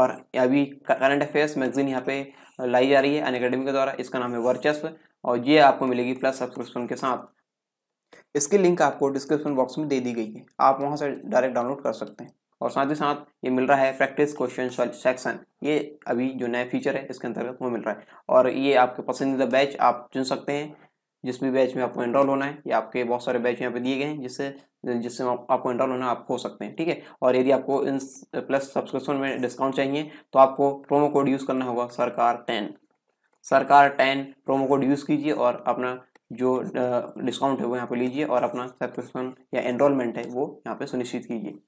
और अभी करंट अफेयर्स मैगजीन यहाँ पे लाई जा रही है अन अकेडमी के द्वारा इसका नाम है वर्चस्व और ये आपको मिलेगी प्लस सब्सक्रिप्शन के साथ इसकी लिंक आपको डिस्क्रिप्शन बॉक्स में दे दी गई है आप वहाँ से डायरेक्ट डाउनलोड कर सकते हैं और साथ ही साथ ये मिल रहा है प्रैक्टिस क्वेश्चन सेक्शन ये अभी जो नया फीचर है इसके अंतर्गत वो मिल रहा है और ये आपके पसंदीदा बैच आप चुन सकते हैं जिस भी बैच में आपको एनरोल होना है या आपके बहुत सारे बैच यहाँ पे दिए गए हैं जिससे जिससे आपको एनरोल होना आप हो सकते हैं ठीक है और यदि आपको इन प्लस सब्सक्रिप्शन में डिस्काउंट चाहिए तो आपको प्रोमो कोड यूज़ करना होगा सरकार टेन सरकार टेन प्रोमो कोड यूज़ कीजिए और अपना जो डिस्काउंट है वो यहाँ पर लीजिए और अपना सब्सक्रिप्शन या एनरोलमेंट है वो यहाँ पर सुनिश्चित कीजिए